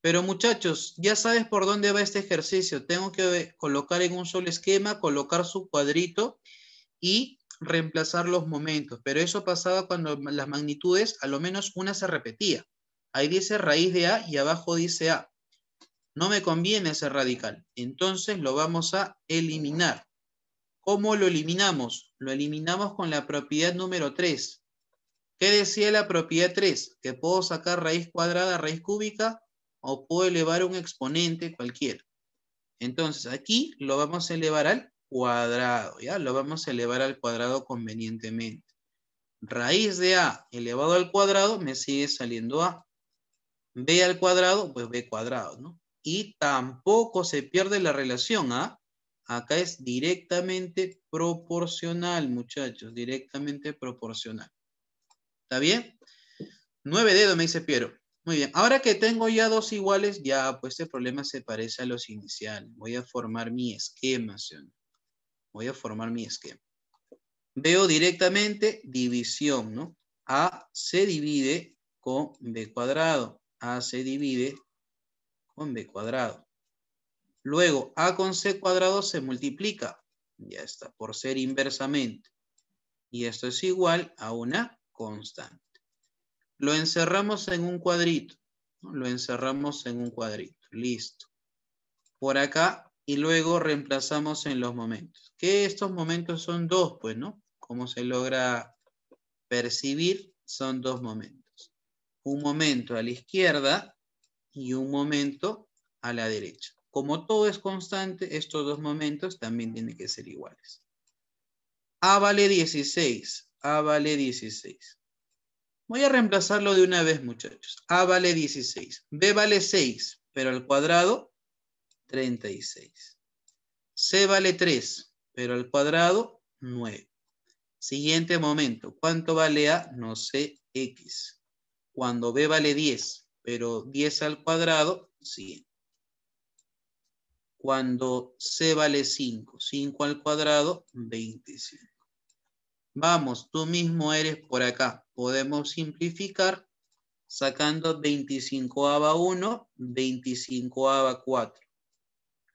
Pero muchachos, ya sabes por dónde va este ejercicio. Tengo que eh, colocar en un solo esquema, colocar su cuadrito y reemplazar los momentos. Pero eso pasaba cuando las magnitudes, a lo menos una se repetía. Ahí dice raíz de A y abajo dice A. No me conviene ese radical. Entonces lo vamos a eliminar. ¿Cómo lo eliminamos? Lo eliminamos con la propiedad número 3. ¿Qué decía la propiedad 3? Que puedo sacar raíz cuadrada, raíz cúbica o puedo elevar un exponente cualquiera. Entonces aquí lo vamos a elevar al cuadrado, ¿ya? Lo vamos a elevar al cuadrado convenientemente. Raíz de A elevado al cuadrado me sigue saliendo A. B al cuadrado, pues B cuadrado, ¿no? y tampoco se pierde la relación, ¿ah? Acá es directamente proporcional, muchachos, directamente proporcional. ¿Está bien? Nueve dedos, me dice Piero. Muy bien, ahora que tengo ya dos iguales, ya pues este problema se parece a los iniciales. Voy a formar mi esquema, Voy a formar mi esquema. Veo directamente división, ¿no? A se divide con B cuadrado. A se divide con b cuadrado. Luego, a con c cuadrado se multiplica, ya está, por ser inversamente. Y esto es igual a una constante. Lo encerramos en un cuadrito. Lo encerramos en un cuadrito. Listo. Por acá y luego reemplazamos en los momentos. Que estos momentos son dos, pues, ¿no? Como se logra percibir, son dos momentos. Un momento a la izquierda y un momento a la derecha. Como todo es constante, estos dos momentos también tienen que ser iguales. A vale 16. A vale 16. Voy a reemplazarlo de una vez, muchachos. A vale 16. B vale 6, pero al cuadrado, 36. C vale 3, pero al cuadrado, 9. Siguiente momento. ¿Cuánto vale A? No sé, X. Cuando B vale 10, pero 10 al cuadrado, 100. Cuando C vale 5, 5 al cuadrado, 25. Vamos, tú mismo eres por acá. Podemos simplificar sacando 25 aba 1, 25 aba 4.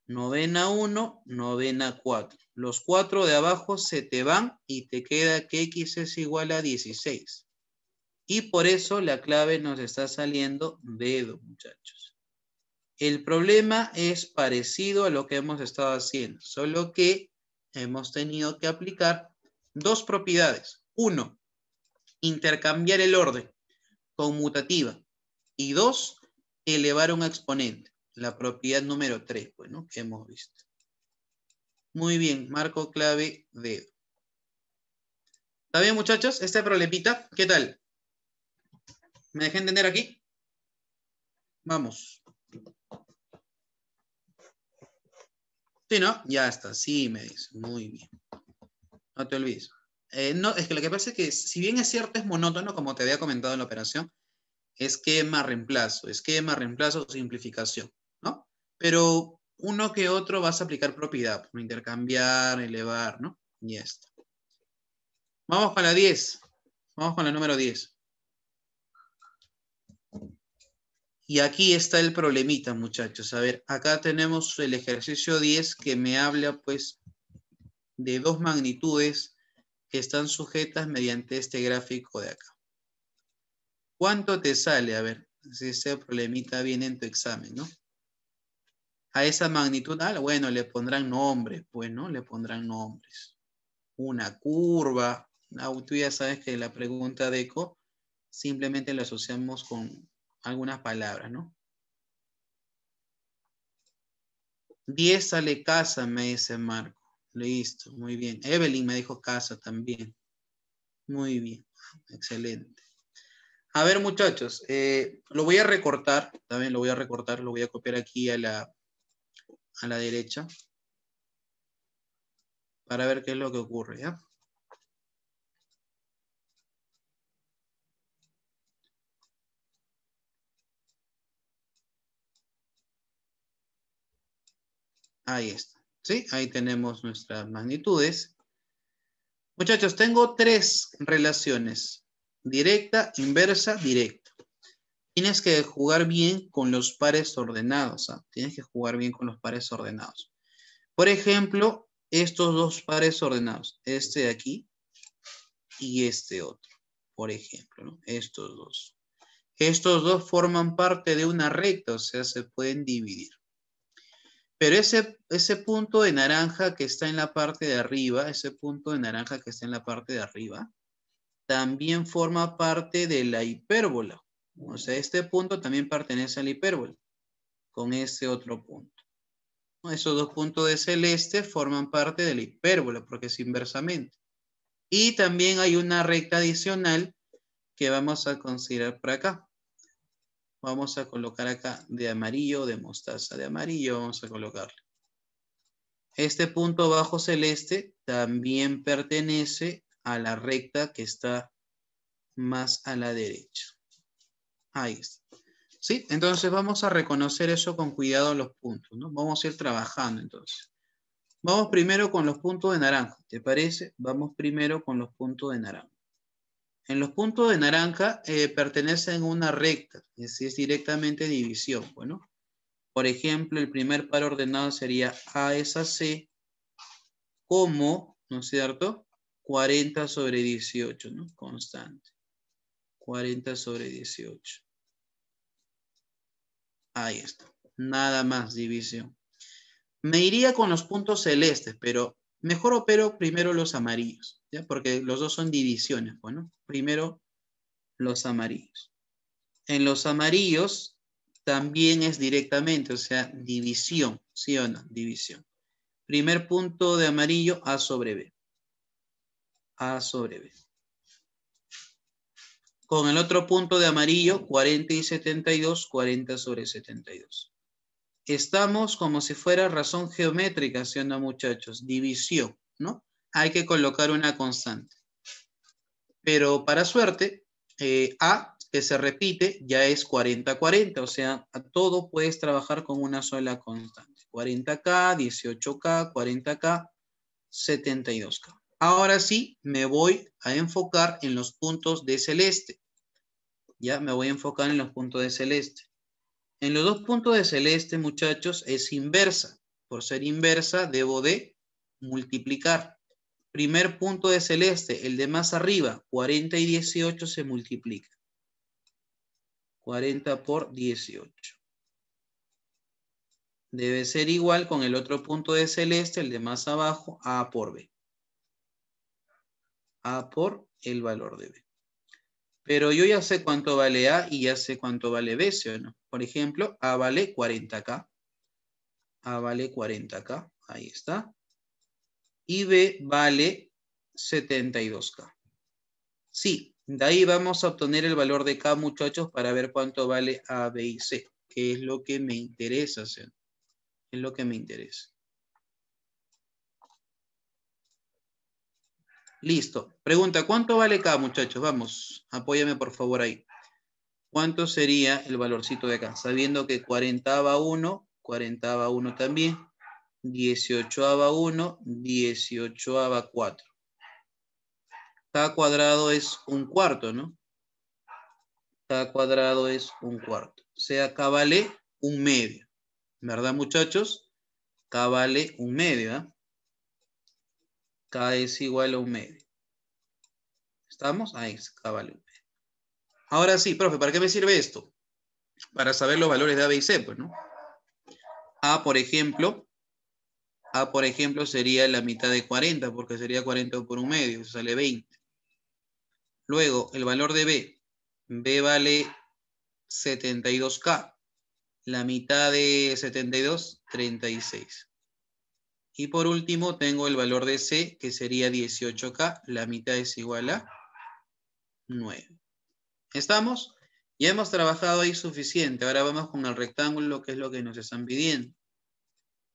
Novena 1, novena 4. Los 4 de abajo se te van y te queda que x es igual a 16. Y por eso la clave nos está saliendo dedo, muchachos. El problema es parecido a lo que hemos estado haciendo, solo que hemos tenido que aplicar dos propiedades. Uno, intercambiar el orden conmutativa. Y dos, elevar un exponente. La propiedad número 3, bueno, que hemos visto. Muy bien, marco clave dedo. ¿Está bien, muchachos? Este problemita, ¿qué tal? ¿Me dejé entender aquí? Vamos. Sí, ¿no? Ya está, sí, me dice. Muy bien. No te olvides. Eh, no, es que lo que pasa es que, si bien es cierto, es monótono, como te había comentado en la operación, esquema, reemplazo, esquema, reemplazo, simplificación, ¿no? Pero uno que otro vas a aplicar propiedad, intercambiar, elevar, ¿no? Y esto. Vamos con la 10. Vamos con la número 10. Y aquí está el problemita, muchachos. A ver, acá tenemos el ejercicio 10 que me habla pues de dos magnitudes que están sujetas mediante este gráfico de acá. ¿Cuánto te sale? A ver, si ese problemita viene en tu examen, ¿no? A esa magnitud, ah, bueno, le pondrán nombres, pues, ¿no? Le pondrán nombres. Una curva. Ah, tú ya sabes que la pregunta de ECO simplemente la asociamos con algunas palabras, ¿no? Diez sale casa, me dice Marco. Listo, muy bien. Evelyn me dijo casa también. Muy bien, excelente. A ver, muchachos, eh, lo voy a recortar, también lo voy a recortar, lo voy a copiar aquí a la, a la derecha para ver qué es lo que ocurre, ¿ya? Ahí está. ¿Sí? Ahí tenemos nuestras magnitudes. Muchachos, tengo tres relaciones. Directa, inversa, directa. Tienes que jugar bien con los pares ordenados. ¿ah? Tienes que jugar bien con los pares ordenados. Por ejemplo, estos dos pares ordenados. Este de aquí y este otro. Por ejemplo, ¿no? estos dos. Estos dos forman parte de una recta, o sea, se pueden dividir. Pero ese, ese punto de naranja que está en la parte de arriba, ese punto de naranja que está en la parte de arriba, también forma parte de la hipérbola. O sea, este punto también pertenece a la hipérbola con ese otro punto. Esos dos puntos de celeste forman parte de la hipérbola porque es inversamente. Y también hay una recta adicional que vamos a considerar para acá. Vamos a colocar acá de amarillo, de mostaza de amarillo, vamos a colocarle. Este punto bajo celeste también pertenece a la recta que está más a la derecha. Ahí está. ¿Sí? Entonces vamos a reconocer eso con cuidado los puntos, ¿no? Vamos a ir trabajando entonces. Vamos primero con los puntos de naranja, ¿te parece? Vamos primero con los puntos de naranja. En los puntos de naranja eh, pertenecen a una recta, es, es directamente división. Bueno, por ejemplo, el primer par ordenado sería A es C, como, ¿no es cierto? 40 sobre 18, ¿no? Constante. 40 sobre 18. Ahí está. Nada más división. Me iría con los puntos celestes, pero mejor opero primero los amarillos porque los dos son divisiones. Bueno, pues, primero los amarillos. En los amarillos también es directamente, o sea, división, ¿sí o no? División. Primer punto de amarillo, A sobre B. A sobre B. Con el otro punto de amarillo, 40 y 72, 40 sobre 72. Estamos como si fuera razón geométrica, ¿sí muchachos? División, ¿no? hay que colocar una constante. Pero para suerte, eh, A, que se repite, ya es 40-40, o sea, a todo puedes trabajar con una sola constante. 40K, 18K, 40K, 72K. Ahora sí, me voy a enfocar en los puntos de celeste. Ya, me voy a enfocar en los puntos de celeste. En los dos puntos de celeste, muchachos, es inversa. Por ser inversa, debo de multiplicar primer punto de celeste, el de más arriba, 40 y 18 se multiplica. 40 por 18. Debe ser igual con el otro punto de celeste, el de más abajo, A por B. A por el valor de B. Pero yo ya sé cuánto vale A y ya sé cuánto vale B, ¿sí o no? Por ejemplo, A vale 40K. A vale 40K. Ahí está y B vale 72K. Sí, de ahí vamos a obtener el valor de K, muchachos, para ver cuánto vale A, B y C, que es lo que me interesa hacer. Es lo que me interesa. Listo. Pregunta, ¿cuánto vale K, muchachos? Vamos, apóyame por favor ahí. ¿Cuánto sería el valorcito de K? Sabiendo que 40 va 1, 40 va 1 también. 18 1, 18 4. Cada cuadrado es un cuarto, ¿no? Cada cuadrado es un cuarto. O sea, K vale un medio. ¿Verdad, muchachos? K vale un medio. ¿eh? ¿ah? K es igual a un medio. ¿Estamos? Ahí, K vale un medio. Ahora sí, profe, ¿para qué me sirve esto? Para saber los valores de A, B y C, pues, ¿no? A, por ejemplo, a, por ejemplo, sería la mitad de 40, porque sería 40 por un medio, sale 20. Luego, el valor de B. B vale 72K. La mitad de 72, 36. Y por último, tengo el valor de C, que sería 18K. La mitad es igual a 9. ¿Estamos? Ya hemos trabajado ahí suficiente. Ahora vamos con el rectángulo, que es lo que nos están pidiendo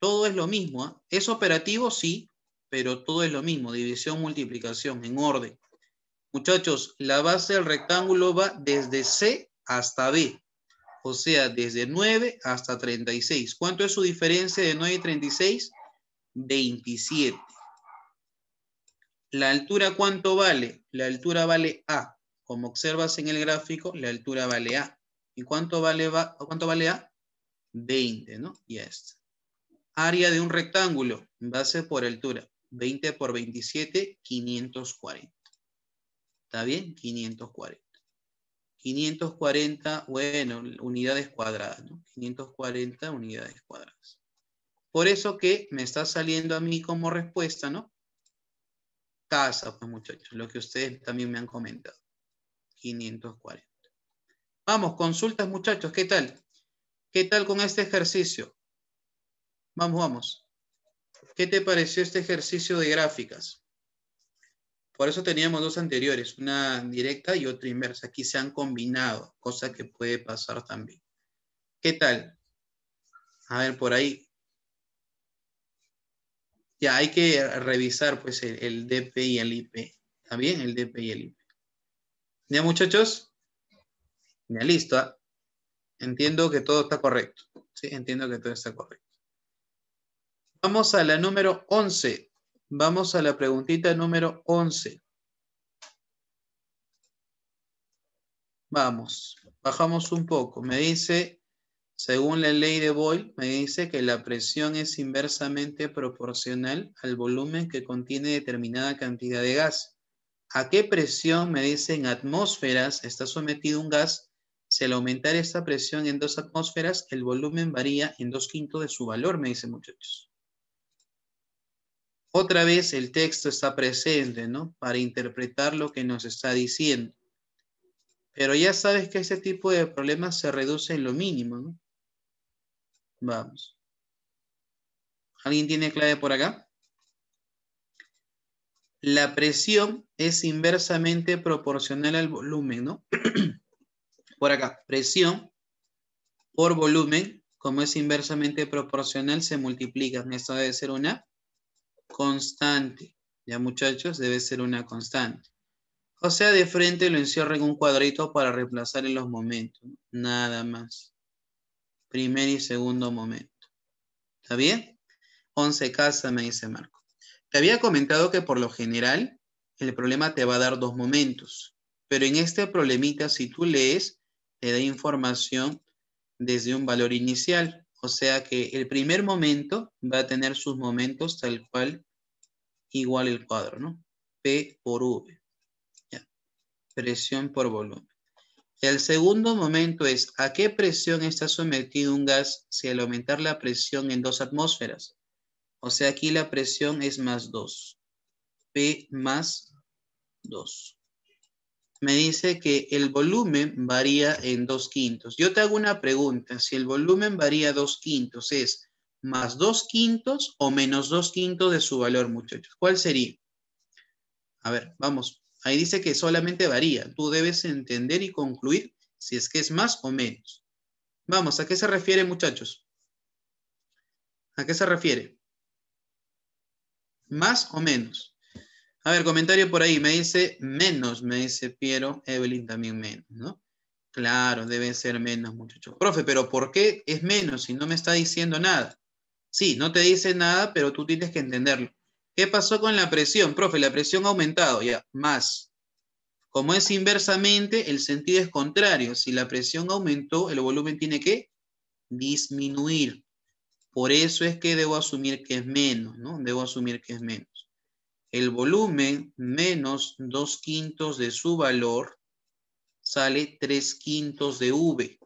todo es lo mismo. ¿ah? Es operativo, sí, pero todo es lo mismo. División, multiplicación, en orden. Muchachos, la base del rectángulo va desde C hasta B. O sea, desde 9 hasta 36. ¿Cuánto es su diferencia de 9 y 36? 27. ¿La altura cuánto vale? La altura vale A. Como observas en el gráfico, la altura vale A. ¿Y cuánto vale, A? 20, ¿no? Y está. Área de un rectángulo, base por altura, 20 por 27, 540. ¿Está bien? 540. 540, bueno, unidades cuadradas, ¿no? 540 unidades cuadradas. Por eso que me está saliendo a mí como respuesta, ¿no? Casa, pues muchachos, lo que ustedes también me han comentado. 540. Vamos, consultas muchachos, ¿qué tal? ¿Qué tal con este ejercicio? Vamos, vamos. ¿Qué te pareció este ejercicio de gráficas? Por eso teníamos dos anteriores, una directa y otra inversa. Aquí se han combinado, cosa que puede pasar también. ¿Qué tal? A ver, por ahí. Ya hay que revisar pues el, DP y el IP. ¿Está bien? El DP y el IP. ¿Ya muchachos? Ya listo. ¿ah? Entiendo que todo está correcto. Sí, entiendo que todo está correcto. Vamos a la número 11. Vamos a la preguntita número 11. Vamos, bajamos un poco. Me dice, según la ley de Boyle, me dice que la presión es inversamente proporcional al volumen que contiene determinada cantidad de gas. ¿A qué presión, me dice, en atmósferas está sometido un gas? Si al aumentar esta presión en dos atmósferas, el volumen varía en dos quintos de su valor, me dice muchachos. Otra vez el texto está presente, ¿no? Para interpretar lo que nos está diciendo. Pero ya sabes que ese tipo de problemas se reduce en lo mínimo, ¿no? Vamos. ¿Alguien tiene clave por acá? La presión es inversamente proporcional al volumen, ¿no? por acá, presión por volumen, como es inversamente proporcional, se multiplica. Esto debe ser una constante. Ya muchachos, debe ser una constante. O sea, de frente lo encierro en un cuadrito para reemplazar en los momentos. Nada más. Primer y segundo momento. ¿Está bien? Once casas, me dice Marco. Te había comentado que por lo general el problema te va a dar dos momentos. Pero en este problemita, si tú lees, te da información desde un valor inicial. O sea que el primer momento va a tener sus momentos tal cual igual el cuadro, ¿no? P por V. Presión por volumen. El segundo momento es a qué presión está sometido un gas si al aumentar la presión en dos atmósferas. O sea, aquí la presión es más 2. P más 2 me dice que el volumen varía en dos quintos. Yo te hago una pregunta, si el volumen varía dos quintos, ¿es más dos quintos o menos dos quintos de su valor, muchachos? ¿Cuál sería? A ver, vamos, ahí dice que solamente varía. Tú debes entender y concluir si es que es más o menos. Vamos, ¿a qué se refiere, muchachos? ¿A qué se refiere? ¿Más o menos? A ver, comentario por ahí. Me dice menos, me dice Piero. Evelyn también menos, ¿no? Claro, debe ser menos, muchachos. Profe, pero ¿por qué es menos si no me está diciendo nada? Sí, no te dice nada, pero tú tienes que entenderlo. ¿Qué pasó con la presión? Profe, la presión ha aumentado, ya, más. Como es inversamente, el sentido es contrario. Si la presión aumentó, el volumen tiene que disminuir. Por eso es que debo asumir que es menos, ¿no? Debo asumir que es menos el volumen menos dos quintos de su valor sale tres quintos de V.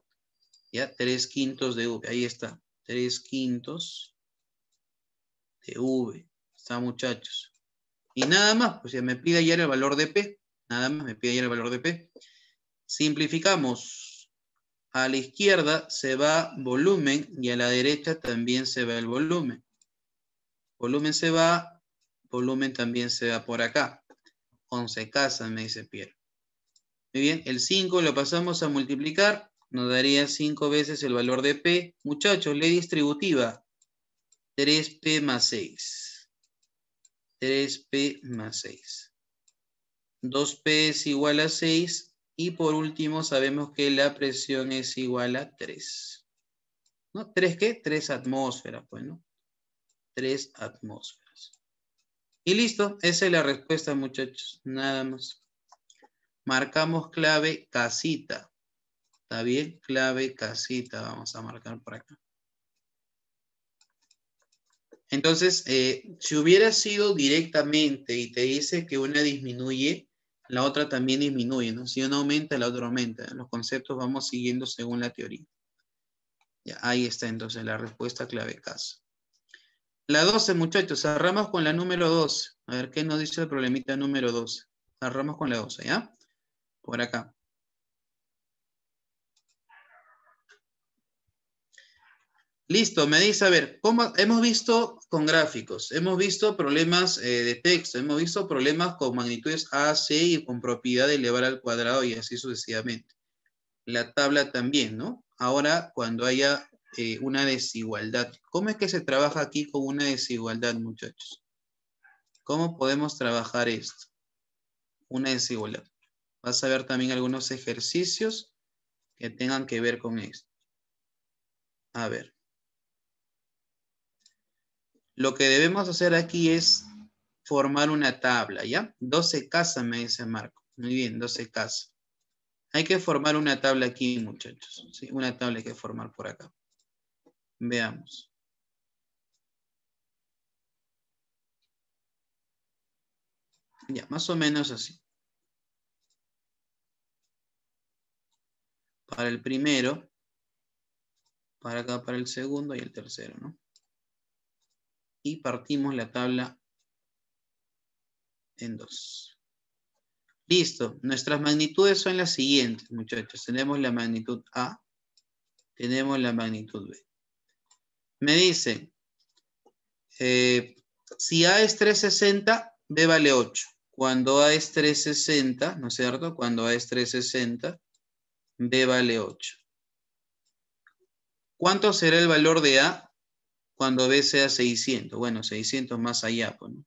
¿Ya? Tres quintos de V. Ahí está. Tres quintos de V. Está, muchachos. Y nada más. Pues ya me pide ayer el valor de P. Nada más me pide ayer el valor de P. Simplificamos. A la izquierda se va volumen y a la derecha también se va el volumen. Volumen se va, volumen también se da por acá. 11 casas, me dice Pierre. Muy bien, el 5 lo pasamos a multiplicar. Nos daría 5 veces el valor de P. Muchachos, ley distributiva. 3P más 6. 3P más 6. 2P es igual a 6. Y por último, sabemos que la presión es igual a 3. ¿No? ¿3 qué? 3 atmósferas, pues, ¿no? 3 atmósferas. Y listo, esa es la respuesta, muchachos, nada más. Marcamos clave casita. ¿Está bien? Clave casita, vamos a marcar por acá. Entonces, eh, si hubiera sido directamente y te dice que una disminuye, la otra también disminuye, ¿no? Si una aumenta, la otra aumenta. Los conceptos vamos siguiendo según la teoría. Ya, ahí está entonces la respuesta clave caso. La 12, muchachos, cerramos con la número 12. A ver qué nos dice el problemita número 12. Cerramos con la 12, ¿ya? Por acá. Listo, me dice, a ver, ¿cómo hemos visto con gráficos? Hemos visto problemas eh, de texto, hemos visto problemas con magnitudes A, C y con propiedad de elevar al cuadrado y así sucesivamente. La tabla también, ¿no? Ahora, cuando haya eh, una desigualdad. ¿Cómo es que se trabaja aquí con una desigualdad, muchachos? ¿Cómo podemos trabajar esto? Una desigualdad. Vas a ver también algunos ejercicios que tengan que ver con esto. A ver. Lo que debemos hacer aquí es formar una tabla, ¿ya? 12 casas, me dice Marco. Muy bien, 12 casas. Hay que formar una tabla aquí, muchachos. ¿sí? Una tabla hay que formar por acá. Veamos. Ya, más o menos así. Para el primero, para acá, para el segundo y el tercero, ¿no? Y partimos la tabla en dos. Listo. Nuestras magnitudes son las siguientes, muchachos. Tenemos la magnitud A, tenemos la magnitud B me dicen, eh, si A es 360, B vale 8. Cuando A es 360, ¿no es cierto? Cuando A es 360, B vale 8. ¿Cuánto será el valor de A cuando B sea 600? Bueno, 600 más allá, pues, ¿no?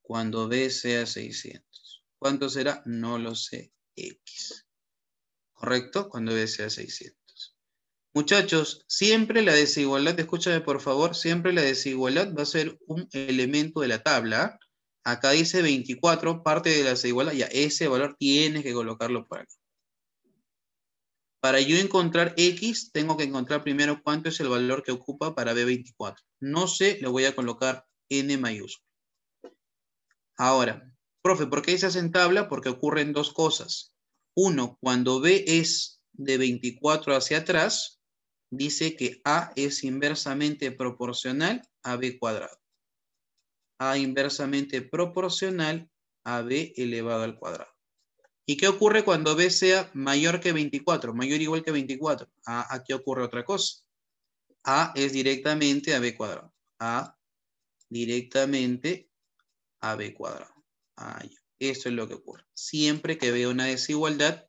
Cuando B sea 600. ¿Cuánto será? No lo sé. X. ¿Correcto? Cuando B sea 600. Muchachos, siempre la desigualdad, escúchame por favor, siempre la desigualdad va a ser un elemento de la tabla. Acá dice 24, parte de la desigualdad, ya ese valor tienes que colocarlo por acá. Para yo encontrar X, tengo que encontrar primero cuánto es el valor que ocupa para B24. No sé, le voy a colocar N mayúscula. Ahora, profe, ¿por qué se hace en tabla? Porque ocurren dos cosas. Uno, cuando B es de 24 hacia atrás, dice que A es inversamente proporcional a B cuadrado. A inversamente proporcional a B elevado al cuadrado. ¿Y qué ocurre cuando B sea mayor que 24? Mayor o igual que 24. A, ah, aquí ocurre otra cosa. A es directamente a B cuadrado. A directamente a B cuadrado. Ah, Esto es lo que ocurre. Siempre que veo una desigualdad,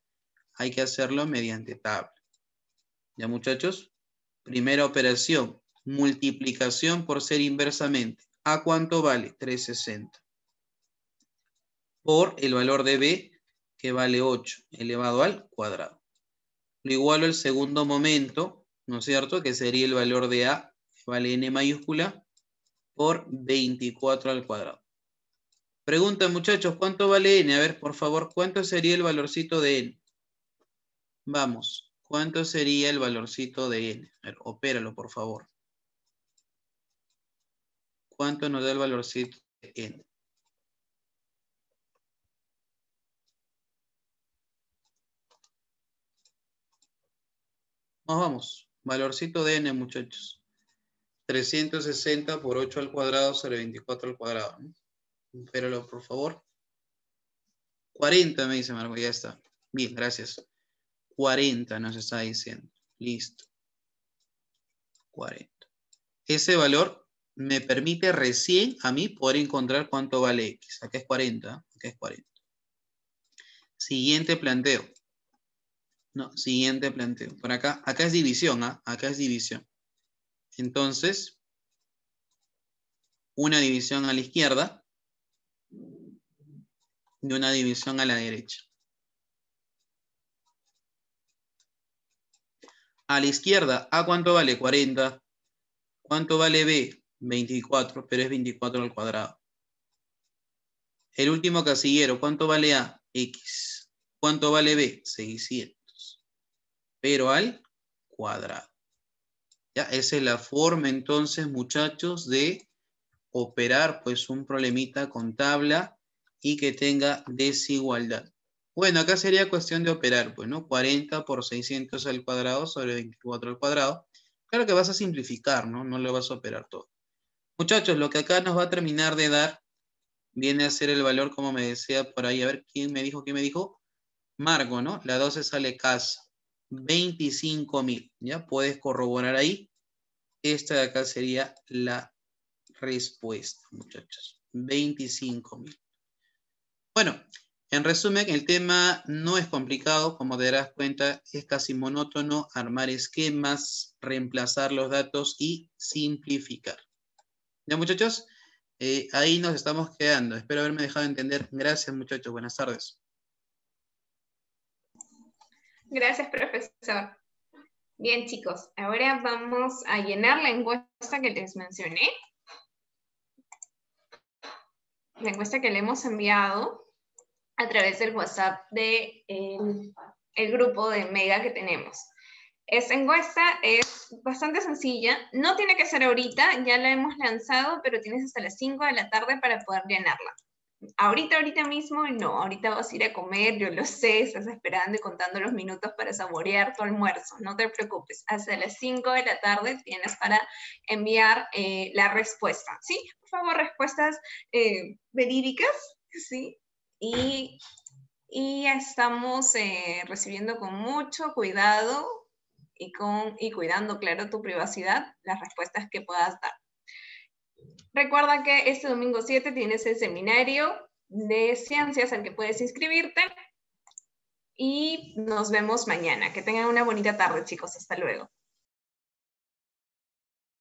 hay que hacerlo mediante tabla. ¿Ya muchachos? Primera operación, multiplicación por ser inversamente. ¿A cuánto vale? 360. Por el valor de B, que vale 8 elevado al cuadrado. Lo igualo al segundo momento, ¿no es cierto? Que sería el valor de A, que vale n mayúscula, por 24 al cuadrado. Pregunta, muchachos, ¿cuánto vale n? A ver, por favor, ¿cuánto sería el valorcito de n? Vamos. ¿Cuánto sería el valorcito de n? A ver, opéralo, por favor. ¿Cuánto nos da el valorcito de n? Nos vamos. Valorcito de n, muchachos. 360 por 8 al cuadrado sobre 24 al cuadrado. Opéralo, por favor. 40 me dice Marco, ya está. Bien, gracias. 40 nos está diciendo. Listo. 40. Ese valor me permite recién a mí poder encontrar cuánto vale X. Acá es 40, acá es 40. Siguiente planteo. No, siguiente planteo. Por acá, acá es división, ¿ah? acá es división. Entonces, una división a la izquierda y una división a la derecha. a la izquierda, A cuánto vale 40, cuánto vale B 24, pero es 24 al cuadrado. El último casillero, ¿cuánto vale A? X. ¿Cuánto vale B? 600. Pero al cuadrado. Ya, esa es la forma entonces, muchachos, de operar pues un problemita con tabla y que tenga desigualdad. Bueno, acá sería cuestión de operar, pues, ¿no? 40 por 600 al cuadrado sobre 24 al cuadrado. Claro que vas a simplificar, ¿no? No lo vas a operar todo. Muchachos, lo que acá nos va a terminar de dar viene a ser el valor, como me decía por ahí. A ver, ¿quién me dijo? ¿Quién me dijo? Margo, ¿no? La 12 sale casa. 25.000. ¿ya? Puedes corroborar ahí. Esta de acá sería la respuesta, muchachos. 25.000. Bueno, en resumen, el tema no es complicado, como te darás cuenta, es casi monótono armar esquemas, reemplazar los datos y simplificar. ¿Ya muchachos? Eh, ahí nos estamos quedando. Espero haberme dejado entender. Gracias muchachos. Buenas tardes. Gracias, profesor. Bien, chicos, ahora vamos a llenar la encuesta que les mencioné. La encuesta que le hemos enviado a través del WhatsApp de eh, el, grupo de Mega que tenemos. Esa encuesta es bastante sencilla, no tiene que ser ahorita, ya la hemos lanzado, pero tienes hasta las 5 de la tarde para poder llenarla. Ahorita, ahorita mismo, no, ahorita vas a ir a comer, yo lo sé, estás esperando y contando los minutos para saborear tu almuerzo, no te preocupes, hasta las 5 de la tarde tienes para enviar eh, la respuesta, ¿sí? Por favor, respuestas eh, verídicas, ¿sí? y, estamos eh, recibiendo con mucho cuidado y, con, y cuidando, claro, tu privacidad, las respuestas que puedas dar. Recuerda que este domingo 7 tienes el seminario de ciencias al que puedes inscribirte y nos vemos mañana. Que tengan una bonita tarde, chicos. Hasta luego.